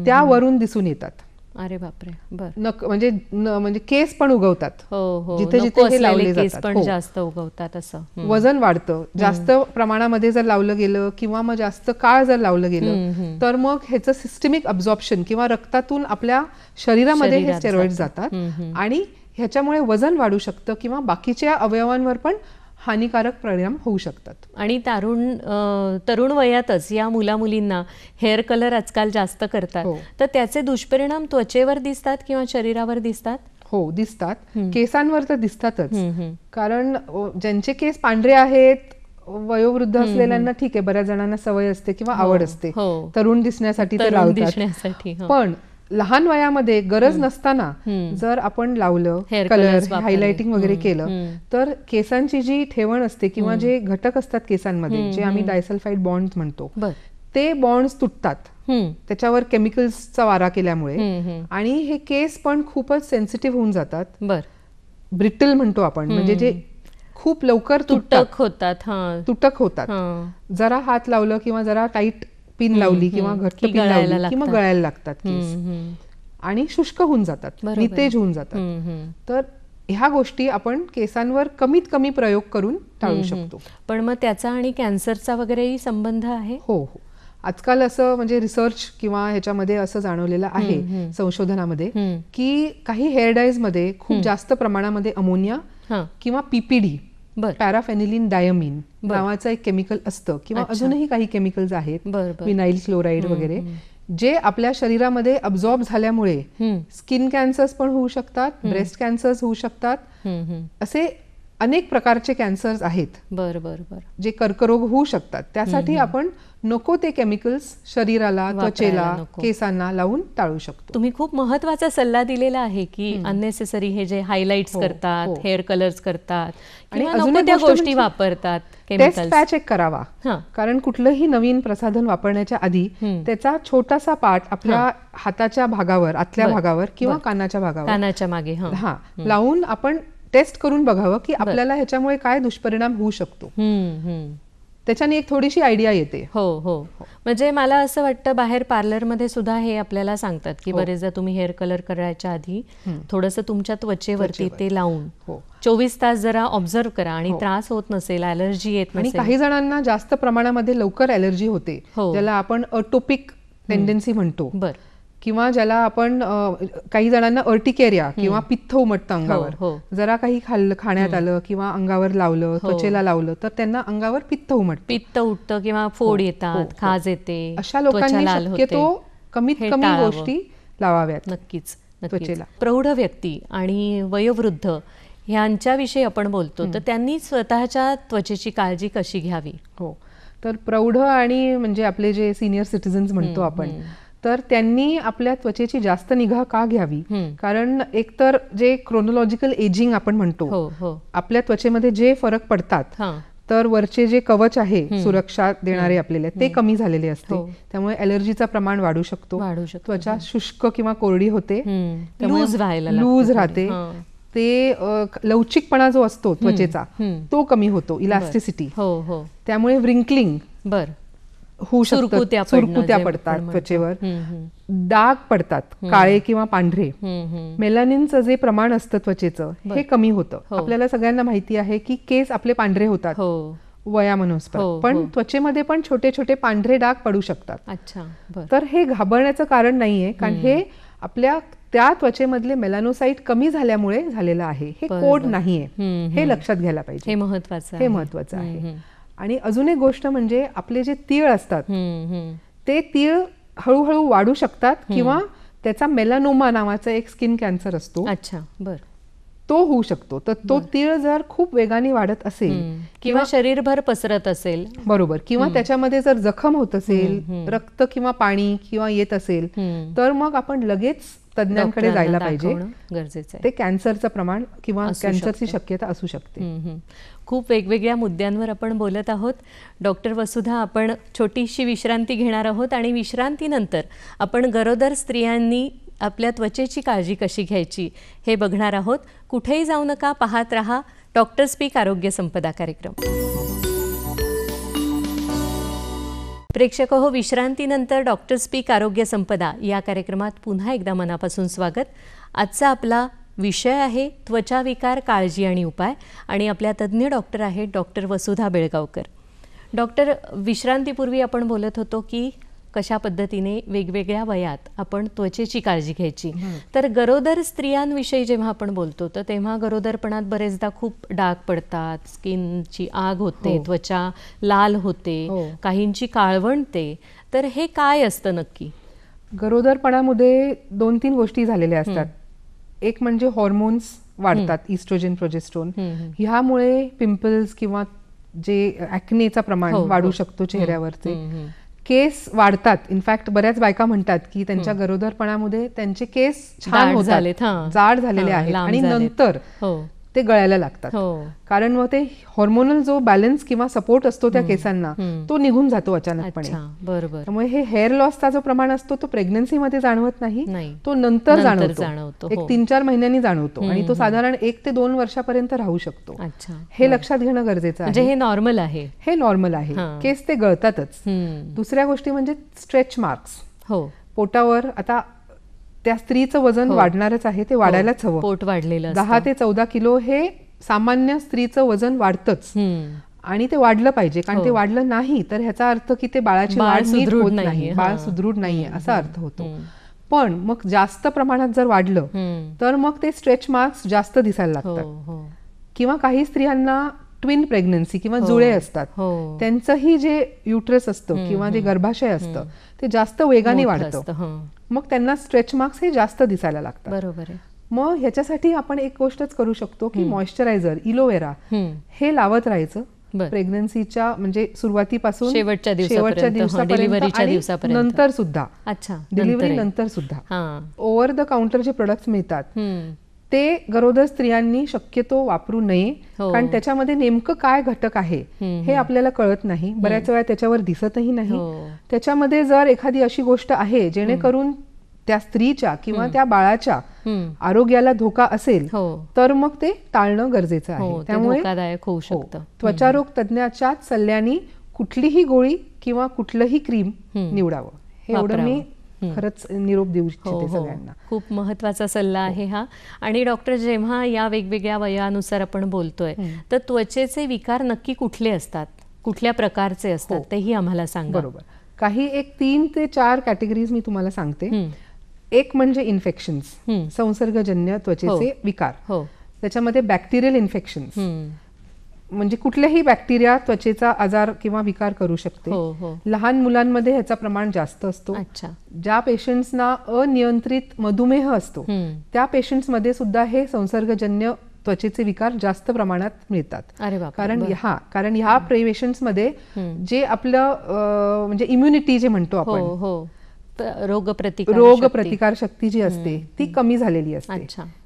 त्या वरून दिसून येतात अरे बापरे बर नक म्हणजे म्हणजे केस पण उगवतात हो हो जिथे जिथे केस पण हो. जास्त उगवतात असं वजन वाढतं जास्त प्रमाणामध्ये जर लावलं गेलं किंवा मग जास्त काळ जर लावलं गेलं तर मग ह्याचं सिस्टमिक अब्झॉर्प्शन किंवा रक्तातून आपल्या शरीरामध्ये हे स्टेरॉइड जातात आणि ह्याच्यामुळे वजन वाढू शकतं किंवा बाकीच्या अवयवांवर पण हानिकारक परिणाम होऊ शकतात आणि तरुण तरुण वयातच या मुला मुलींना हेअर कलर आजकाल जास्त करतात हो. तर त्याचे दुष्परिणाम त्वचेवर दिसतात किंवा शरीरावर दिसतात हो दिसतात केसांवर तर दिसतातच कारण ज्यांचे केस पांढरे आहेत वयोवृद्ध असलेल्यांना ठीक आहे बऱ्याच जणांना सवय असते किंवा हो, आवड असते हो. तरुण दिसण्यासाठी तर पण लहान वयामध्ये गरज नसताना जर आपण लावलं कलर हायलाइटिंग वगैरे केलं तर केसांची जी ठेवण असते किंवा जे घटक असतात केसांमध्ये जे आम्ही डायसल्फाईड बॉन्ड म्हणतो ते बॉन्ड्स तुटतात त्याच्यावर केमिकल्सचा वारा केल्यामुळे आणि हे केस पण खूपच सेन्सिटिव्ह होऊन जातात ब्रिटल म्हणतो आपण म्हणजे जे खूप लवकर तुटक होतात तुटक होतात जरा हात लावलं किंवा जरा टाईट पिन लावली किंवा घट्ट पिन लावली किंवा गळायला लागतात केस आणि शुष्क होऊन जातात नितेज होऊन जातात तर ह्या गोष्टी आपण केसांवर कमीत कमी प्रयोग करून टाळू शकतो पण मग त्याचा आणि कॅन्सरचा वगैरेही संबंध आहे हो हो आजकाल असं म्हणजे रिसर्च किंवा ह्याच्यामध्ये असं जाणवलेलं आहे संशोधनामध्ये की काही हेअर डाईज मध्ये खूप जास्त प्रमाणामध्ये अमोनिया किंवा पीपीडी पॅराफेनिलिन डायमिन नावाचं एक केमिकल असतं किंवा अजूनही काही केमिकल्स आहेत विनाईल क्लोराईड वगैरे जे आपल्या शरीरामध्ये अब्झॉर्ब झाल्यामुळे स्किन कॅन्सर्स पण होऊ शकतात ब्रेस्ट कॅन्सर्स होऊ शकतात असे अनेक प्रकारचे कॅन्सर्स आहेत बर बर बर जे कर्करोग होऊ शकतात त्यासाठी आपण नको ते केमिकल्स शरीराला त्वचेला केसांना लावून टाळू शकतो तुम्ही खूप महत्वाचा सल्ला दिलेला आहे की अननेसेसरी हे जे हायलाइट्स हो, करतात हेअर हो. कलर्स करतात आणि अजून त्या गोष्टी म्हणजे वापरतात टेस्ट एक करावा कारण कुठलंही नवीन प्रसाधन वापरण्याच्या आधी त्याचा छोटासा पार्ट आपल्या हाताच्या भागावर आतल्या भागावर किंवा कानाच्या भागावर कानाच्या मागे हा लावून आपण टेस्ट करून बघावं की आपल्याला ह्याच्यामुळे काय दुष्परिणाम होऊ शकतो त्याच्याने एक थोडीशी आयडिया येते हो हो म्हणजे मला असं वाटतं बाहेर पार्लरमध्ये सुद्धा हे आपल्याला सांगतात की हो. बरेचदा तुम्ही हेअर कलर करायच्या आधी थोडस तुमच्या त्वचेवरती ते लावून हो. चोवीस तास जरा ऑब्झर्व करा आणि हो. त्रास होत नसेल अलर्जी येत आणि काही जणांना जास्त प्रमाणामध्ये लवकर अलर्जी होते ज्याला आपण अटोपिक टेंडन्सी म्हणतो बरं किंवा ज्याला आपण काही जणांना अर्टिकेरिया किंवा पित्त उमटतं हो, अंगावर हो. जरा काही खाण्यात आलं किंवा अंगावर लावलं हो. त्वचेला लावलं तर त्यांना अंगावर पित्त उमट पित्त उठतं किंवा फोड येतात खाज येते अशा लोकांनी शक्यतो कमीत कमी गोष्टी लावाव्यात नक्कीच त्वचेला प्रौढ व्यक्ती आणि वयोवृद्ध ह्यांच्याविषयी आपण बोलतो तर त्यांनी स्वतःच्या त्वचेची काळजी कशी घ्यावी हो तर प्रौढ आणि म्हणजे आपले जे सिनियर सिटीजन्स म्हणतो आपण तर त्यांनी आपल्या त्वचेची जास्त निगा का घ्यावी कारण एकतर जे क्रोनोलॉजिकल एजिंग आपण म्हणतो हो, हो. आपल्या त्वचेमध्ये जे फरक पडतात तर वरचे जे कवच आहे सुरक्षा देणारे आपल्याला ते कमी झालेले असते हो. त्यामुळे एलर्जीचा प्रमाण वाढू शकतो त्वचा शुष्क किंवा कोरडी होते लूज लूज राहते ते लवचिकपणा जो असतो त्वचेचा तो कमी होतो इलास्टिसिटी त्यामुळे व्रिंकलिंग बर होऊ शकतात सुरकुत्या पडतात त्वचेवर डाग पडतात काळे किंवा पांढरे मेलानिनचं जे प्रमाण असतं त्वचेचं हे कमी होतं हो. आपल्याला सगळ्यांना माहिती आहे की केस आपले पांढरे होतात हो. वयामनुसार हो, पण त्वचेमध्ये पण छोटे छोटे पांढरे डाग पडू शकतात अच्छा तर हे घाबरण्याचं कारण नाहीये कारण हे आपल्या त्या त्वचेमधले मेलानोसाईट कमी झाल्यामुळे झालेलं आहे हे कोड नाहीये हे लक्षात घ्यायला पाहिजे हे महत्वाचं हे महत्वाचं आहे आणि अजून एक गोष्ट म्हणजे आपले जे तीळ असतात ते तीळ हळूहळू वाढू शकतात किंवा त्याचा मेलानोमा नावाचा एक स्किन कॅन्सर असतो अच्छा बर तो होऊ शकतो तर तो तीळ जर खूप वेगाने वाढत असेल किंवा शरीरभर पसरत असेल बरोबर किंवा त्याच्यामध्ये जर जखम होत असेल रक्त किंवा पाणी किंवा येत असेल तर मग आपण लगेच तज्ञांकडे जायला पाहिजे गरजेचं आहे ते कॅन्सरचं प्रमाण किंवा कॅन्सरची शक्यता असू शकते खूप वेगवेगळ्या मुद्द्यांवर आपण बोलत आहोत डॉक्टर वसुधा आपण छोटीशी विश्रांती घेणार आहोत आणि विश्रांतीनंतर आपण गरोदर स्त्रियांनी आपल्या त्वचेची काळजी कशी घ्यायची हे बघणार आहोत कुठेही जाऊ नका पाहत रहा डॉक्टर स्पीक आरोग्य संपदा कार्यक्रम प्रेक्षक हो विश्रांतीनंतर डॉक्टर स्पीक आरोग्य संपदा या कार्यक्रमात पुन्हा एकदा मनापासून स्वागत आजचा आपला विषय आहे त्वचा विकार काळजी आणि उपाय आणि आपल्या तज्ज्ञ डॉक्टर आहेत डॉक्टर वसुधा बेळगावकर डॉक्टर विश्रांतीपूर्वी आपण बोलत होतो की कशा पद्धतीने वेगवेगळ्या वयात आपण त्वचेची काळजी घ्यायची तर गरोदर स्त्रियांविषयी जेव्हा आपण बोलतो तर तेव्हा गरोदरपणात बरेचदा खूप डाग पडतात स्किनची आग होते हो. त्वचा लाल होते हो. काहींची काळवणते तर हे काय असतं नक्की गरोदरपणामध्ये दोन तीन गोष्टी झालेल्या असतात एक म्हणजे हॉर्मोन्स वाढतात इस्ट्रोजन प्रोजेस्ट्रोन ह्यामुळे पिंपल्स किंवा जे ऍक्नेचा प्रमाण हो, वाढू शकतो चेहऱ्यावरचे केस वाढतात इनफॅक्ट बऱ्याच बायका म्हणतात की त्यांच्या गरोदरपणामध्ये त्यांचे केस छान होत जाड झालेले आहेत आणि नंतर हो. ते गळायला लागतात हो. कारण मग ते हॉर्मोनल जो बॅलन्स किंवा सपोर्ट असतो त्या केसांना तो निघून जातो अचानकपणे बरोबर त्यामुळे हे हेअर लॉसचा जो प्रमाण असतो तो प्रेग्नन्सीमध्ये जाणवत नाही तो नंतर जाणवतो एक हो. तीन चार महिन्यांनी जाणवतो आणि तो साधारण एक ते दोन वर्षापर्यंत राहू शकतो हे लक्षात घेणं गरजेचं म्हणजे आहे हे नॉर्मल आहे हे नॉर्मल आहे केस ते गळतातच दुसऱ्या गोष्टी म्हणजे स्ट्रेच मार्क्स हो पोटावर आता त्या स्त्रीचं वजन हो. वाढणारच आहे ते हो. वाढायलाच हवं पोट वाढलेलं दहा ते चौदा किलो हे सामान्य स्त्रीचं वजन वाढतच आणि ते वाढलं पाहिजे कारण ते हो. वाढलं नाही तर ह्याचा अर्थ की ते बाळाची वाढ सुदृढ नाही बाळ सुदृढ नाहीये असा अर्थ होतो पण मग जास्त प्रमाणात जर वाढलं तर मग ते स्ट्रेच मार्क्स जास्त दिसायला लागतात किंवा काही स्त्रियांना ट्विन प्रेग्नन्सी किंवा जुळे असतात त्यांचंही जे युट्रस असतं किंवा जे गर्भाशय असतं ते जास्त वेगाने वाढतं मग त्यांना स्ट्रेच मार्क्स हे जास्त दिसायला लागतात बरोबर मग ह्याच्यासाठी आपण एक गोष्टच करू शकतो की मॉइश्चरायझर इलोवेरा हे लावत राहायचं प्रेग्नन्सीच्या म्हणजे सुरुवातीपासून शेवटच्या शेवटच्या दिवसापर्यंत नंतर सुद्धा अच्छा डिलिव्हरी नंतर सुद्धा ओव्हर द काउंटर जे प्रोडक्ट मिळतात ते गरोदर स्त्रियांनी शक्यतो वापरू नये हो. कारण त्याच्यामध्ये नेमकं काय घटक आहे हे आपल्याला कळत नाही बऱ्याच वेळा त्याच्यावर दिसतही नाही हो. त्याच्यामध्ये जर एखादी अशी गोष्ट आहे जेणेकरून त्या स्त्रीच्या किंवा त्या बाळाच्या आरोग्याला धोका असेल हो. तर मग ते टाळणं गरजेचं आहे त्यामुळे होऊ शकतं त्वचारोग तज्ञाच्या सल्ल्याने कुठलीही गोळी किंवा कुठलंही क्रीम निवडावं हे एवढं मी खरंच निरोप देऊ इच्छिते हो, हो. सगळ्यांना खूप महत्वाचा सल्ला हो. आहे हा आणि डॉक्टर जेव्हा या वेगवेगळ्या वयानुसार आपण बोलतोय तर त्वचेचे विकार नक्की कुठले असतात कुठल्या प्रकारचे असतात तेही आम्हाला सांग बरोबर काही एक तीन ते चार कॅटेगरीज मी तुम्हाला सांगते एक म्हणजे इन्फेक्शन्स संसर्गजन्य त्वचेचे विकार त्याच्यामध्ये बॅक्टेरियल इन्फेक्शन्स म्हणजे कुठल्याही बॅक्टेरिया त्वचेचा आजार किंवा विकार करू शकते हो, हो. लहान मुलांमध्ये ह्याचा प्रमाण जास्त असतो ज्या पेशंट्सना अनियंत्रित मधुमेह असतो त्या पेशंट्समध्ये सुद्धा हे संसर्गजन्य त्वचेचे विकार जास्त प्रमाणात मिळतात कारण हा कारण ह्या मध्ये जे आपलं म्हणजे इम्युनिटी जे म्हणतो हो, आपण हो. रोग शक्ती जी असते ती कमी झालेली असते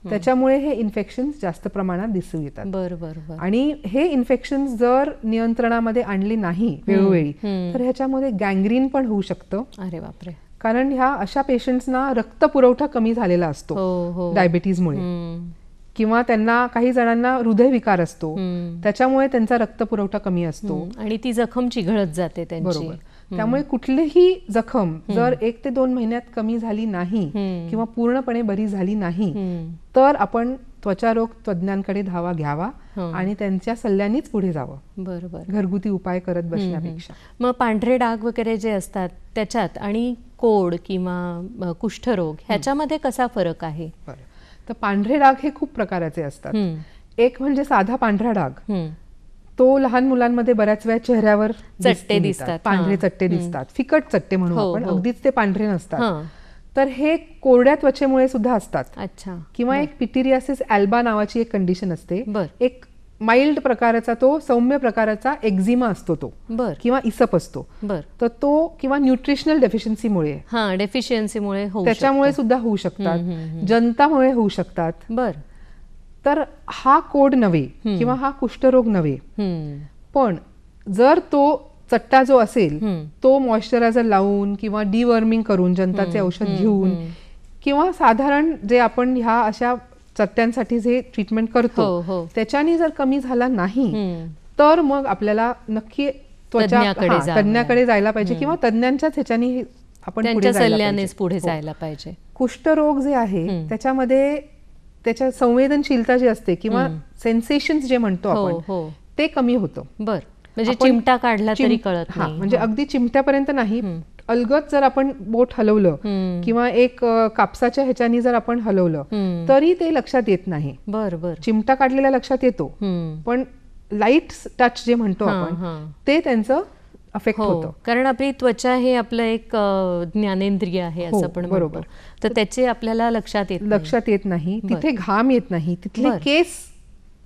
त्याच्यामुळे हे इन्फेक्शन जास्त प्रमाणात दिसू येतात बरोबर आणि हे इन्फेक्शन जर नियंत्रणामध्ये आणले नाही वेळोवेळी तर ह्याच्यामध्ये गँग्रीन पण होऊ शकतं अरे बापरे कारण ह्या अशा पेशंट्सना रक्त पुरवठा कमी झालेला असतो डायबिटीजमुळे हो, हो. किंवा त्यांना काही जणांना हृदयविकार असतो त्याच्यामुळे त्यांचा रक्त पुरवठा कमी असतो आणि ती जखम चिघळत जाते त्यांची त्यामुळे कुठलीही जखम जर एक ते दोन महिन्यात कमी झाली नाही किंवा पूर्णपणे बरी झाली नाही तर आपण त्वचारोग तज्ञांकडे धावा घ्यावा हो. आणि त्यांच्या सल्ल्यानेच पुढे जावं बरोबर घरगुती उपाय करत बसण्यापेक्षा मग पांढरे डाग वगैरे जे असतात त्याच्यात आणि कोड किंवा कुष्ठरोग ह्याच्यामध्ये कसा फरक आहे तर पांढरे डाग हे खूप प्रकाराचे असतात एक म्हणजे साधा पांढरा डाग तो लहान मुलांमध्ये बऱ्याच वेळा चेहऱ्यावर चट्टे दिसतात पांढरे चट्टे दिसतात फिकट चट्टे म्हणून हो, आपण हो. अगदीच ते पांढरे नसतात तर हे कोरड्या त्वचेमुळे सुद्धा असतात अच्छा किंवा एक पिटिरियासिस अल्बा नावाची एक कंडिशन असते एक माइल्ड प्रकाराचा तो सौम्य प्रकाराचा एक्झिमा असतो तो बर किंवा इसप असतो बर तर तो किंवा न्यूट्रिशनल डेफिशियन्सीमुळे हा डेफिशियन्सीमुळे त्याच्यामुळे सुद्धा होऊ शकतात जनतामुळे होऊ शकतात बर तर हा कोड नव्हे किंवा हा कुष्ठरोग नव्हे पण जर तो चट्टा जो असेल तो मॉइश्चरायझर लावून किंवा डिवर्मिंग करून जनताचे औषध घेऊन किंवा साधारण जे आपण ह्या अशा चट्ट्यांसाठी जे ट्रीटमेंट करतो हो, हो. त्याच्याने जर कमी झाला नाही तर मग आपल्याला नक्की त्वचा तज्ज्ञाकडे जायला पाहिजे किंवा तज्ज्ञांच्याच ह्याच्याने आपण पुढे हो. जायला पाहिजे कुष्ठरोग जे आहे त्याच्यामध्ये त्याच्या संवेदनशीलता जी असते किंवा सेन्सेशन जे म्हणतो हो, आपण हो. ते कमी होतं बर म्हणजे चिमटा काढला तरी कळत म्हणजे अगदी चिमट्यापर्यंत नाही अलगत जर आपण बोट हलवलं किंवा एक कापसाच्या ह्याच्यानी जर आपण हलवलं तरी ते लक्षात येत नाही बर बर चिमटा काढलेला लक्षात येतो पण लाईट टच जे म्हणतो आपण ते त्यांचं अफेक्ट हो, होतो कारण आपली त्वचा हे आपलं एक ज्ञानेंद्रिय आहे असं हो, आपण बरोबर तर त्याचे आपल्याला लक्षात येत लक्षात येत नाही तिथे घाम येत नाही तिथले केस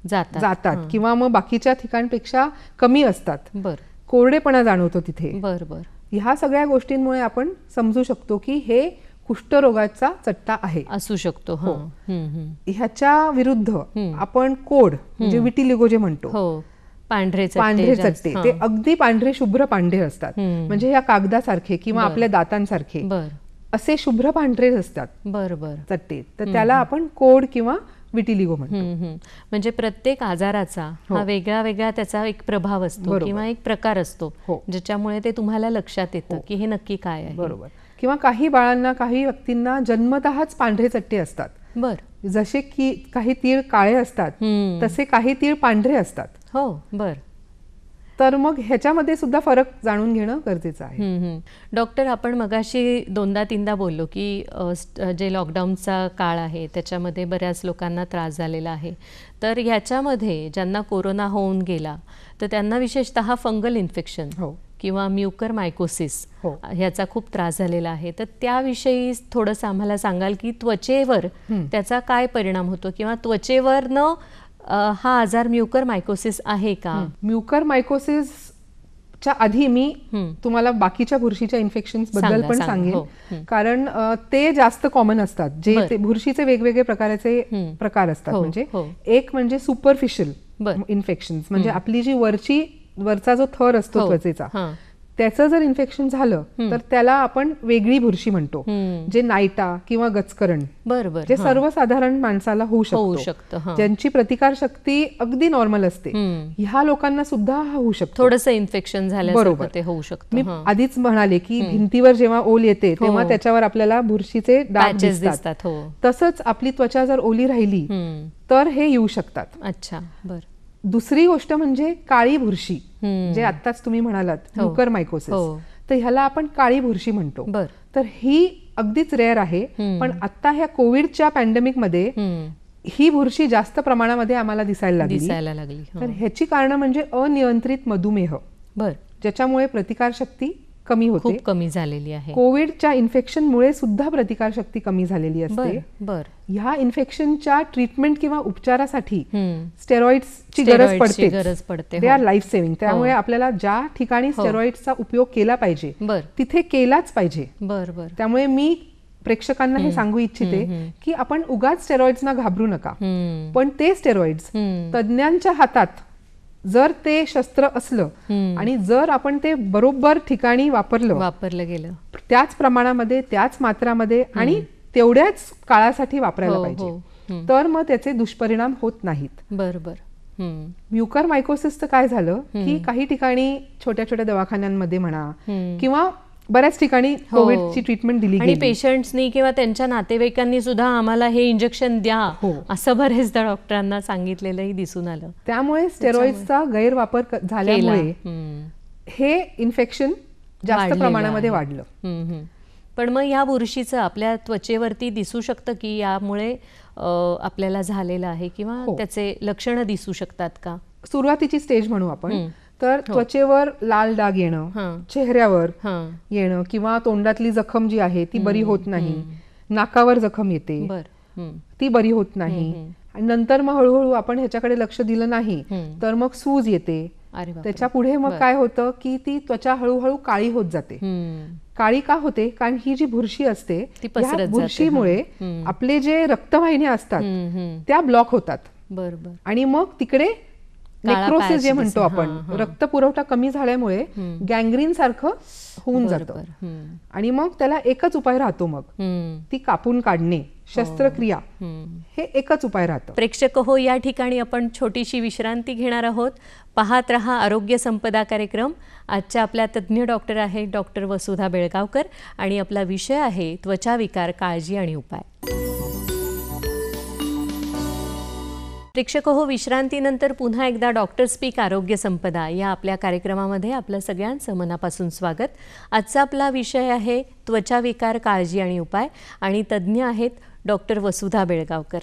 जातात जातात किंवा मग बाकीच्या ठिकाणपेक्षा कमी असतात बर कोरडेपणा जाणवतो तिथे बर बर ह्या सगळ्या गोष्टींमुळे आपण समजू शकतो की हे कुष्ठरोगाचा चट्टा आहे असू शकतो हो. ह्याच्या विरुद्ध आपण कोड म्हणजे विटी लिगो जे म्हणतो पांढरे पांढरे चट्टे ते अगदी पांढरे शुभ्र पांढरे असतात म्हणजे या कागदासारखे किंवा आपल्या दातांसारखे असे शुभ्र पांढरे असतात बरोबर चट्टे तर त्याला आपण कोड किंवा विटिलिगो म्हणतो म्हणजे प्रत्येक आजाराचा हो. हा वेगळा वेगळा त्याचा एक प्रभाव असतो किंवा एक प्रकार असतो हो. ज्याच्यामुळे ते तुम्हाला लक्षात येतं हो. की हे नक्की काय आहे बरोबर किंवा काही बाळांना काही व्यक्तींना जन्मतःच पांढरे चट्टे असतात बर जसे की काही तीळ काळे असतात तसे काही तीळ पांढरे असतात हो बर तर मग ह्याच्यामध्ये सुद्धा फरक जाणून घेणं गरजेचं आहे डॉक्टर आपण मगाशी दोनदा तीनदा बोललो की जे लॉकडाऊनचा काळ आहे त्याच्यामध्ये बऱ्याच लोकांना त्रास झालेला आहे तर ह्याच्यामध्ये ज्यांना कोरोना होऊन गेला तर त्यांना विशेषतः फंगल इन्फेक्शन हो किंवा म्युकर मायकोसिस हो ह्याचा खूप त्रास झालेला आहे तर त्याविषयी थोडंसं आम्हाला सांगाल की त्वचेवर त्याचा काय परिणाम होतो किंवा त्वचेवर न हा आजार म्युकर मायकोसिस आहे का म्युकर मायकोसिस च्या आधी मी तुम्हाला बाकीच्या बुरशीच्या इन्फेक्शन बद्दल पण सांगेन हो. कारण ते जास्त कॉमन असतात जे बुरशीचे वेगवेगळे प्रकाराचे प्रकार असतात हो, म्हणजे हो. एक म्हणजे सुपरफिशियल इन्फेक्शन म्हणजे आपली जी वरची वरचा जो थर असतो त्वचेचा त्याचं जर इन्फेक्शन झालं तर त्याला आपण वेगळी बुरशी म्हणतो जे नायटा किंवा गचकरण बरोबर जे सर्वसाधारण माणसाला होऊ शकतो ज्यांची प्रतिकार शक्ती अगदी नॉर्मल असते ह्या लोकांना सुद्धा होऊ शकतो थोडस इन्फेक्शन झालं बरोबर ते होऊ शकतो मी आधीच म्हणाले की भिंतीवर जेव्हा ओल येते हो. तेव्हा त्याच्यावर आपल्याला बुरशीचे डाचेस दिसतात हो. तसंच आपली त्वचा जर ओली राहिली तर हे येऊ शकतात अच्छा बरं दुसरी गोष्ट म्हणजे काळी बुरशी जे आताच तुम्ही म्हणालात लुकर हो. मायकोसिस हो. तर ह्याला आपण काळी बुरशी म्हणतो तर ही अगदीच रेअर आहे पण आता ह्या कोविडच्या पॅन्डेमिकमध्ये ही बुरशी जास्त प्रमाणामध्ये आम्हाला दिसायला लागली दिसायला लागली तर हो. ह्याची कारण म्हणजे अनियंत्रित मधुमेह बर ज्याच्यामुळे प्रतिकारशक्ती कमी होते खूप कमी झालेली आहे कोविडच्या इन्फेक्शनमुळे सुद्धा प्रतिकारशक्ती कमी झालेली असते बर ह्या इन्फेक्शनच्या ट्रीटमेंट किंवा उपचारासाठी ची गरज पडते गरज पडते दे आर लाईफ सेव्हिंग त्यामुळे हो. आपल्याला ज्या ठिकाणी हो. स्टेरॉइडचा उपयोग केला पाहिजे तिथे केलाच पाहिजे बर बर त्यामुळे मी प्रेक्षकांना हे सांगू इच्छिते की आपण उगाच स्टेरॉइड्सना घाबरू नका पण ते स्टेरॉइड्स तज्ज्ञांच्या हातात जर ते शस्त्र असलं आणि जर आपण ते बरोबर ठिकाणी वापरलं वापरलं गेलं त्याच प्रमाणामध्ये त्याच मात्रामध्ये आणि तेवढ्याच काळासाठी वापरायला हो, पाहिजे हो. तर मग त्याचे दुष्परिणाम होत नाहीत बरोबर म्युकर मायकोसिसचं काय झालं की काही ठिकाणी छोट्या छोट्या दवाखान्यांमध्ये म्हणा किंवा बऱ्याच ठिकाणी हो. कोविडची ट्रीटमेंट दिली आणि पेशंट्सनी किंवा त्यांच्या नातेवाईकांनी सुद्धा आम्हाला हे इंजेक्शन द्या हो. असं बरेचदा डॉक्टरांना सांगितलेलंही दिसून आलं त्यामुळे स्टेरॉइडचा गैरवापर झाल्यामुळे हे इन्फेक्शन जास्त प्रमाणामध्ये वाढलं पण मग या बुरशीचं आपल्या त्वचेवरती दिसू शकतं की यामुळे आपल्याला झालेलं आहे किंवा हो. त्याचे लक्षणं दिसू शकतात का सुरुवातीची स्टेज म्हणू आपण तर हो. त्वचेवर लाल डाग येणं चेहऱ्यावर येणं किंवा तोंडातली जखम जी आहे ती बरी होत नाही नाकावर जखम येते ती बरी होत नाही आणि नंतर मग हळूहळू आपण ह्याच्याकडे लक्ष दिलं नाही तर मग सूज येते त्याच्या पुढे मग काय होतं की ती त्वचा हळूहळू काळी होत जाते काळी का होते कारण ही जी बुरशी असते त्या बुरशीमुळे आपले जे रक्तवाहिन्या असतात त्या ब्लॉक होतात बरोबर आणि मग तिकडे नेक्रोसिस जे म्हणतो आपण रक्त पुरवठा कमी झाल्यामुळे गँग्रीन सारखं होऊन जातं आणि मग त्याला एकच उपाय राहतो मग ती कापून काढणे हो. शस्त्रक्रिया हे एकच उपाय राहतं प्रेक्षक हो या ठिकाणी आपण छोटीशी विश्रांती घेणार आहोत पाहत रहा आरोग्य संपदा कार्यक्रम आजच्या आपल्या तज्ज्ञ डॉक्टर आहे डॉक्टर वसुधा बेळगावकर आणि आपला विषय आहे त्वचा विकार काळजी आणि उपाय प्रेक्षक हो विश्रांतीनंतर पुन्हा एकदा डॉक्टर स्पीक आरोग्य संपदा या आपल्या कार्यक्रमामध्ये आपलं सगळ्यांचं मनापासून स्वागत आजचा आपला विषय आहे त्वचा विकार काळजी आणि उपाय आणि तज्ज्ञ आहेत डॉक्टर वसुधा बेळगावकर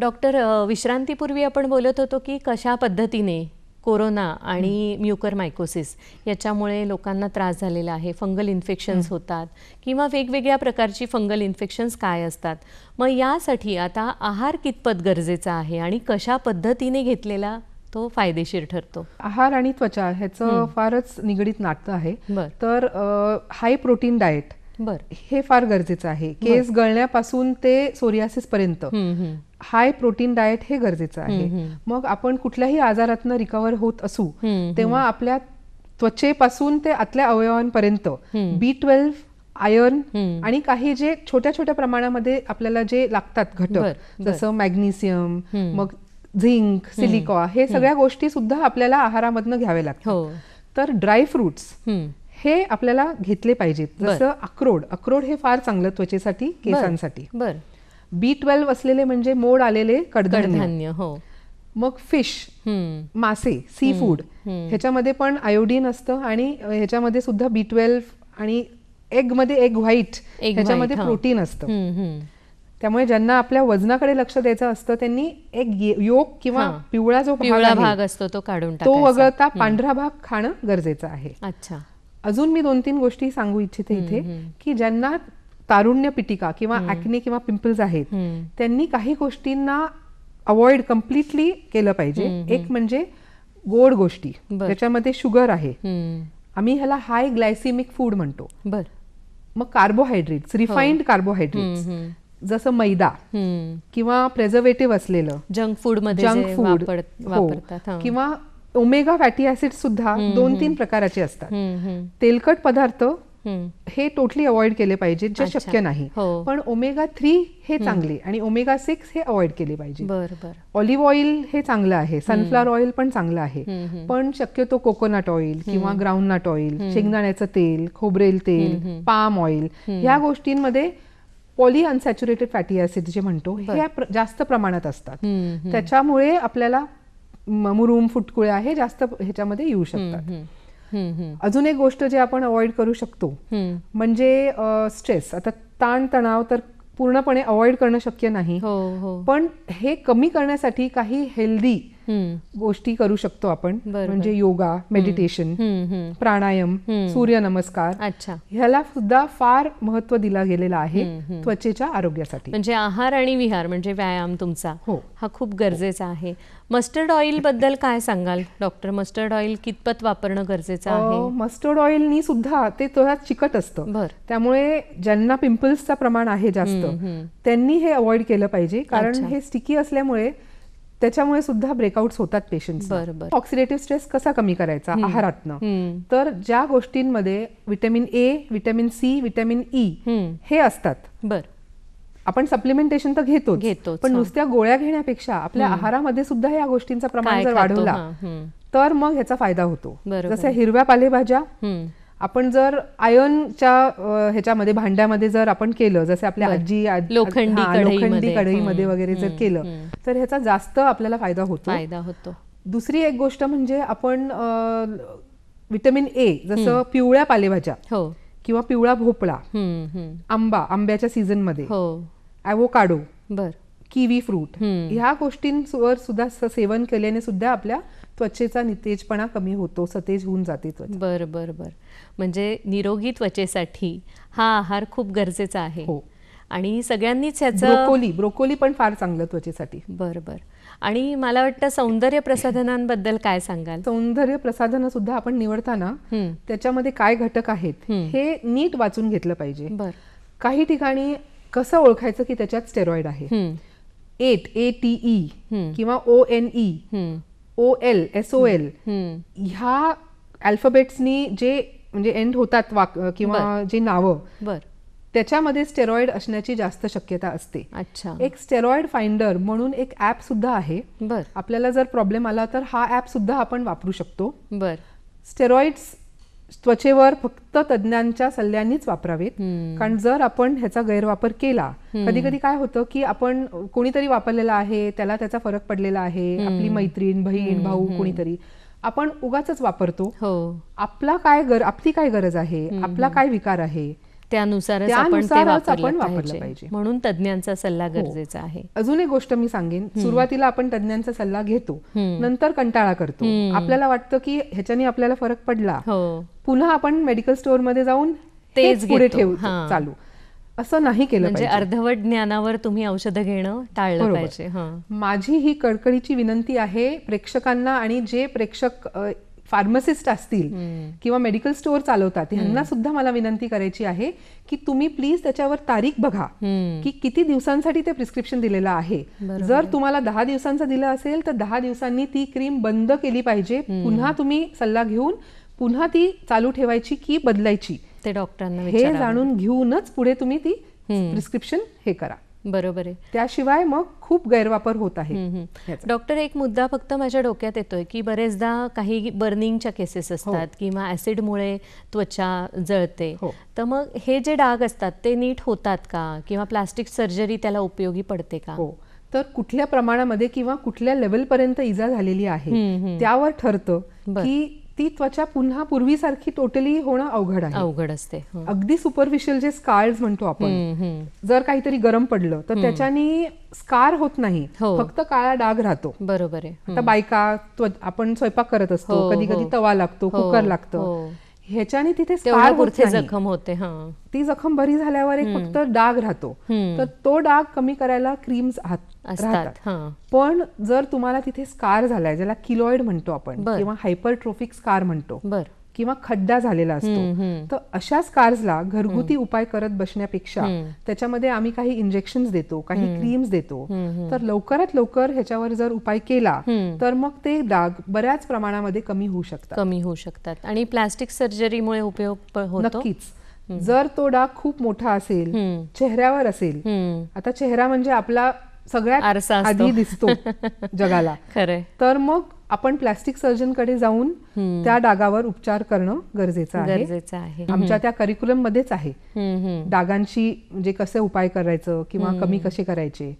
डॉक्टर विश्रांतीपूर्वी आपण बोलत होतो की कशा पद्धतीने कोरोना आणि म्युकर मायकोसिस याच्यामुळे लोकांना त्रास झालेला आहे फंगल इन्फेक्शन्स होतात किंवा वेगवेगळ्या प्रकारची फंगल इन्फेक्शन्स काय असतात मग यासाठी आता आहार कितपत गरजेचा आहे आणि कशा पद्धतीने घेतलेला तो फायदेशीर ठरतो आहार आणि त्वचा ह्याचं फारच निगडीत नाटकं आहे तर हाय प्रोटीन डाएट हे फार गरजेचं आहे केस गळण्यापासून ते सोरियासिस पर्यंत हाय प्रोटीन डाएट हे गरजेचं आहे मग आपण कुठल्याही आजारातनं रिकव्हर होत असू तेव्हा आपल्या त्वचेपासून ते आतल्या अवयवांपर्यंत बी ट्वेल्व आयर्न आणि काही जे छोट्या छोट्या प्रमाणामध्ये आपल्याला जे लागतात घटक जसं मॅग्नेशियम मग झिंक सिलिकॉ हे सगळ्या गोष्टी सुद्धा आपल्याला आहारामधनं घ्यावे लागतात हो. तर ड्राय फ्रुट्स हे आपल्याला घेतले पाहिजेत जसं अक्रोड अक्रोड हे फार चांगलं त्वचेसाठी केसांसाठी बर बी ट्वेल्व असलेले म्हणजे मोड आलेले कडधान्य हो मग फिश मासे सी फूड ह्याच्यामध्ये पण आयोडीन असतं आणि ह्याच्यामध्ये सुद्धा बी ट्वेल्व आणि एग मध्ये एग व्हाईट ह्याच्यामध्ये प्रोटीन असतं त्यामुळे ज्यांना आपल्या वजनाकडे लक्ष द्यायचं असतं त्यांनी एक योग किंवा पिवळा जो पिवळा भाग असतो तो काढून तो वगळता पांढरा भाग खाणं गरजेचं आहे अच्छा अजून मी दोन तीन गोष्टी सांगू इच्छिते इथे की ज्यांना तारुण्य पिटिका किंवा ऍक्ने किंवा पिंपल्स आहेत त्यांनी काही गोष्टींना अवॉइड कम्प्लिटली केलं पाहिजे एक म्हणजे गोड गोष्टी त्याच्यामध्ये शुगर आहे आम्ही ह्याला हाय ग्लायसिमिक फूड म्हणतो बर मग कार्बोहायड्रेट्स रिफाईंड कार्बोहायड्रेट्स जसं मैदा किंवा प्रेझर्वेटिव्ह असलेलं जंक फूड मध्ये जंक फूड हो. किंवा ओमेगा फॅटी ऍसिड सुद्धा दोन तीन प्रकाराचे असतात तेलकट पदार्थ हे टोटली अवॉइड केले पाहिजेत जे शक्य नाही हो. पण ओमेगा थ्री हे चांगले आणि ओमेगा सिक्स हे अवॉइड केले पाहिजे ऑलिव्ह ऑइल हे चांगलं आहे सनफ्लॉवर ऑइल पण चांगलं आहे पण शक्यतो कोकोनट ऑइल किंवा ग्राउंडनट ऑइल शेंगदाण्याचं तेल खोबरेल तेल पाम ऑइल ह्या गोष्टींमध्ये पॉली अनसॅच्युरेटेड फॅटी ऍसिड जे म्हणतो हे जास्त प्रमाणात असतात त्याच्यामुळे आपल्याला मुरुम फुटकुळे आहे जास्त ह्याच्यामध्ये येऊ शकतात अजून एक गोष्ट जे आपण अवॉइड करू शकतो म्हणजे स्ट्रेस आता ताणतणाव तर पूर्णपणे अवॉइड करणं शक्य नाही हो, हो. पण हे कमी करण्यासाठी काही हेल्दी गोष्टी करू शकतो आपण म्हणजे योगा मेडिटेशन प्राणायाम सूर्यनमस्कार ह्याला सुद्धा फार महत्व दिला गेलेला आहे त्वचेच्या आरोग्यासाठी म्हणजे आहार आणि विहार म्हणजे व्यायाम तुमचा हो हा खूप गरजेचा आहे मस्टर्ड ऑइल बद्दल काय सांगाल डॉक्टर मस्टर्ड ऑइल कितपत वापरणं गरजेचं आहे मस्टर्ड ऑइलनी सुद्धा ते थोडं चिकट असतं त्यामुळे ज्यांना पिंपल्सचा प्रमाण आहे जास्त त्यांनी हे अवॉइड केलं पाहिजे कारण हे स्टिकी असल्यामुळे त्याच्यामुळे सुद्धा ब्रेकआउट्स होतात पेशंट ऑक्सिडेटिव्ह स्ट्रेस कसा कमी करायचा आहारातनं तर ज्या गोष्टींमध्ये vitamin A vitamin C vitamin E हे असतात बर आपण सप्लिमेंटेशन तर घेतो घेतो पण नुसत्या गोळ्या घेण्यापेक्षा आपल्या आहारामध्ये सुद्धा या गोष्टींचा प्रमाण जर वाढवला तर मग ह्याचा फायदा होतो जसं हिरव्या पालेभाज्या आपण जर आयर्नच्या ह्याच्यामध्ये भांड्यामध्ये जर आपण केलं जसे आपल्या आजी लोखंडी लोखंडी कढईमध्ये वगैरे जर केलं तर ह्याचा जास्त आपल्याला फायदा होतो फायदा होतो दुसरी एक गोष्ट म्हणजे आपण विटॅमिन ए जसं पिवळ्या पालेभाज्या हो किंवा पिवळा भोपळा आंबा आंब्याच्या सीझन मध्ये हो. काडो बर किवी फ्रूट ह्या गोष्टींवर सुद्धा सेवन केल्याने सुद्धा आपल्या त्वचेचा नितेजपणा कमी होतो सतेज होऊन जाते त्वचा बरं बरं बरं म्हणजे निरोगी त्वचेसाठी हा आहार खूप गरजेचा आहे हो आणि सगळ्यांनीच ह्याचं ब्रोकोली ब्रोकोली पण फार चांगलं त्वचेसाठी बरं बरं आणि मला वाटतं सौंदर्य प्रसाधनांबद्दल काय सांगाल सौंदर्य प्रसाधनं सुद्धा आपण निवडताना त्याच्यामध्ये काय घटक आहेत हे नीट वाचून घेतलं पाहिजे काही ठिकाणी कसं ओळखायचं की त्याच्यात स्टेरॉइड आहे एट ए टी ई किंवा O N E O L S O L ह्या अल्फाबेट्सनी जे म्हणजे एंड होतात वाक किंवा जे नावं बर त्याच्यामध्ये स्टेरॉइड असण्याची जास्त शक्यता असते अच्छा एक स्टेरॉइड फाइंडर म्हणून एक ऍप सुद्धा आहे बर आपल्याला जर प्रॉब्लेम आला तर हा ऍप सुद्धा आपण वापरू शकतो बर स्टेरॉइड्स त्वचेवर फक्त तज्ज्ञांच्या सल्ल्यांनीच वापरावेत कारण जर आपण ह्याचा गैरवापर केला कधी कधी काय होतं की आपण कोणीतरी वापरलेला आहे त्याला त्याचा फरक पडलेला आहे आपली मैत्रीण बहीण भाऊ कोणीतरी आपण उगाच वापरतो हो. आपला काय आपली काय गरज आहे आपला काय विकार आहे त्यानुसारच आपण पाहिजे म्हणून तज्ज्ञांचा सल्ला हो. गरजेचा आहे अजून एक गोष्ट मी सांगेन सुरुवातीला आपण तज्ज्ञांचा सल्ला घेतो नंतर कंटाळा करतो आपल्याला वाटतं की ह्याच्याने आपल्याला फरक पडला हो. पुन्हा आपण मेडिकल स्टोअर मध्ये जाऊन तेच पुढे ठेवू चालू असं नाही केलं म्हणजे अर्धवट ज्ञानावर तुम्ही औषधं घेणं टाळलं पाहिजे माझी ही कडकडीची विनंती आहे प्रेक्षकांना आणि जे प्रेक्षक फार्मसिस्ट असतील किंवा मेडिकल स्टोअर चालवतात यांना सुद्धा मला विनंती करायची आहे की तुम्ही प्लीज त्याच्यावर तारीख बघा की किती दिवसांसाठी ते प्रिस्क्रिप्शन दिलेलं आहे जर तुम्हाला दहा दिवसांचा दिलं असेल तर दहा दिवसांनी ती क्रीम बंद केली पाहिजे पुन्हा तुम्ही सल्ला घेऊन पुन्हा ती चालू ठेवायची की बदलायची ते डॉक्टरांना हे जाणून घेऊनच पुढे तुम्ही ती प्रिस्क्रिप्शन हे करा बरोबर आहे त्याशिवाय मग खूप गैरवापर होत आहे डॉक्टर एक मुद्दा फक्त माझ्या डोक्यात येतोय की बरेचदा काही बर्निंगच्या केसेस हो. असतात किंवा ऍसिडमुळे त्वचा जळते हो. तर मग हे जे डाग असतात ते नीट होतात का किंवा प्लास्टिक सर्जरी त्याला उपयोगी पडते का हो तर कुठल्या प्रमाणामध्ये किंवा कुठल्या लेवलपर्यंत इजा झालेली आहे त्यावर ठरतं की ती त्वचा पुन्हा पूर्वीसारखी टोटली होणं अवघड आहे अवघड असते हो. अगदी सुपरफिशियल जे स्कार्स म्हणतो आपण जर काहीतरी गरम पडलं तर त्याच्यानी स्कार होत नाही हो. फक्त काळा डाग राहतो बरोबर आहे आता बायका आपण स्वयंपाक करत असतो हो, कधी कधी तवा लागतो कुकर लागतं ह्याच्याने तिथे जखम होते ती जखम बरी झाल्यावर एक फक्त डाग राहतो तर तो डाग कमी करायला क्रीम राहतात पण जर तुम्हाला तिथे स्कार झालाय ज्याला किलोईड म्हणतो आपण किंवा हायपरट्रोफिक स्कार म्हणतो किंवा खड्डा झालेला असतो तर अशाच कार्सला घरगुती उपाय करत बसण्यापेक्षा त्याच्यामध्ये आम्ही काही इंजेक्शन देतो काही क्रीम्स देतो तर लवकरात लवकर ह्याच्यावर जर उपाय केला तर मग ते डाग बऱ्याच प्रमाणामध्ये कमी होऊ शकतात कमी होऊ शकतात आणि प्लास्टिक सर्जरीमुळे उपयोग नक्कीच जर तो डाग खूप मोठा असेल चेहऱ्यावर असेल आता चेहरा म्हणजे आपला सगळ्यात आधी दिसतो जगाला खरे तर मग आपण प्लास्टिक सर्जनकडे जाऊन त्या डागावर उपचार करणं गरजेचं आहे आमच्या त्या करिक्युलम मध्येच आहे डागांशी म्हणजे कसे उपाय करायचं किंवा कमी कसे करायचे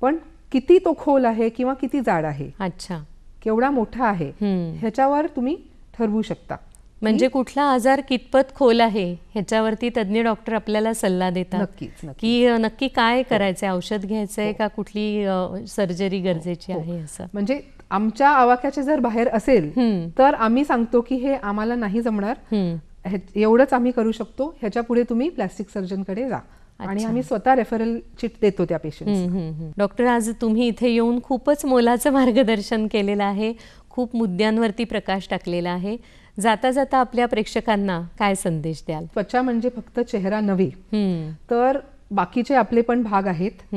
पण किती तो खोल आहे किंवा किती जाड आहे अच्छा केवढा मोठा आहे ह्याच्यावर तुम्ही ठरवू शकता म्हणजे कुठला आजार कितपत खोल आहे ह्याच्यावरती तज्ज्ञ डॉक्टर आपल्याला सल्ला देतात की नक्की काय हो. करायचंय औषध घ्यायचंय हो. का कुठली सर्जरी हो, गरजेची आहे असं म्हणजे आमच्या आवाक्याचे जर बाहेर असेल तर आम्ही सांगतो की हे आम्हाला नाही जमणार एवढंच आम्ही करू शकतो ह्याच्या पुढे तुम्ही प्लास्टिक सर्जनकडे जा आणि आम्ही स्वतः रेफरल चिट देतो त्या पेशंट डॉक्टर आज तुम्ही इथे येऊन खूपच मोलाचं मार्गदर्शन केलेलं आहे खूप मुद्द्यांवरती प्रकाश टाकलेला आहे जाता जाता आपल्या प्रेक्षकांना काय संदेश द्याल त्वचा म्हणजे फक्त चेहरा नव्हे तर बाकीचे आपले पण भाग आहेत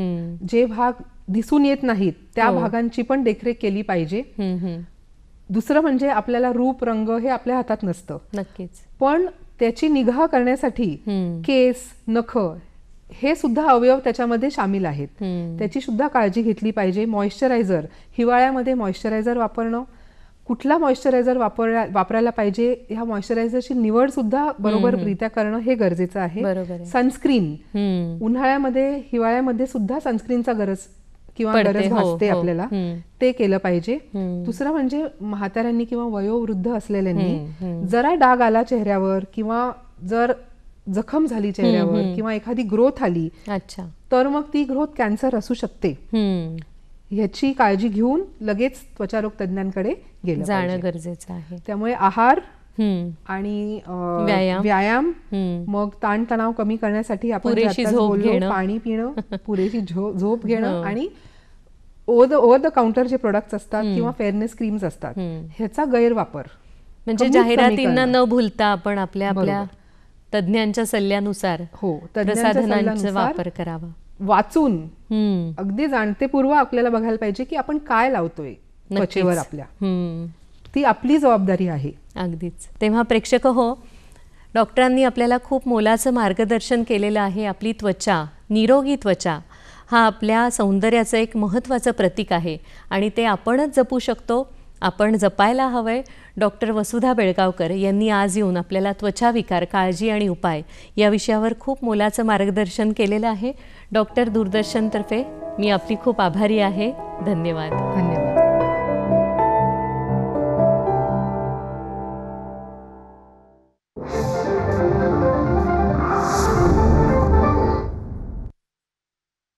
जे भाग दिसून येत नाहीत त्या हो. भागांची पण देखरेख केली पाहिजे दुसरं म्हणजे आपल्याला रूप रंग हे आपल्या हातात नसतं नक्कीच पण त्याची निगा करण्यासाठी केस नख हे सुद्धा अवयव त्याच्यामध्ये सामील आहेत त्याची सुद्धा काळजी घेतली पाहिजे मॉइश्चरायझर हिवाळ्यामध्ये मॉइश्चरायझर वापरणं कुठला मॉइश्चरायझर वापरला वापरायला पाहिजे ह्या मॉइश्चरायझरची बरोबर बरोबररित्या करणं हे गरजेचं आहे सनस्क्रीन उन्हाळ्यामध्ये हिवाळ्यामध्ये सुद्धा सनस्क्रीनचा गरज किंवा गरज हो, भासते हो. आपल्याला ते केलं पाहिजे दुसरं म्हणजे म्हाताऱ्यांनी किंवा वयोवृद्ध असलेल्यांनी जरा डाग आला चेहऱ्यावर किंवा जर जखम झाली चेहऱ्यावर किंवा एखादी ग्रोथ आली अच्छा तर मग ती ग्रोथ कॅन्सर असू शकते ह्याची काळजी घेऊन लगेच त्वचारोग तज्ज्ञांकडे गेलं जाणं गरजेचं आहे त्यामुळे आहार आणि व्यायाम मग ताणतणाव कमी करण्यासाठी आपण पाणी पिणं पुरेशी झोप घेणं हो. आणि over the over the counter जे प्रोडक्ट्स असतात किंवा फेअरनेस क्रीम्स असतात ह्याचा गैरवापर म्हणजे जाहिरातींना न भूलता आपण आपल्या आपल्या तज्ज्ञांच्या सल्ल्यानुसार हो सल्ल्यानुसार वापर करावा वाचून अगदी जाणतेपूर्व आपल्याला बघायला पाहिजे की आपण काय लावतोय त्वचेवर आपल्या ती आपली जबाबदारी आहे अगदीच तेव्हा प्रेक्षक हो डॉक्टरांनी आपल्याला खूप मोलाचं मार्गदर्शन केलेलं आहे आपली त्वचा निरोगी त्वचा हा आपल्या सौंदर्याचं एक महत्त्वाचं प्रतीक आहे आणि ते आपणच जपू शकतो आपण जपायला हवं डॉक्टर वसुधा बेळगावकर यांनी आज येऊन आपल्याला त्वचा विकार काळजी आणि उपाय या विषयावर खूप मोलाचं मार्गदर्शन केलेलं आहे डॉक्टर दूरदर्शनतर्फे मी आपली खूप आभारी आहे धन्यवाद धन्यवाद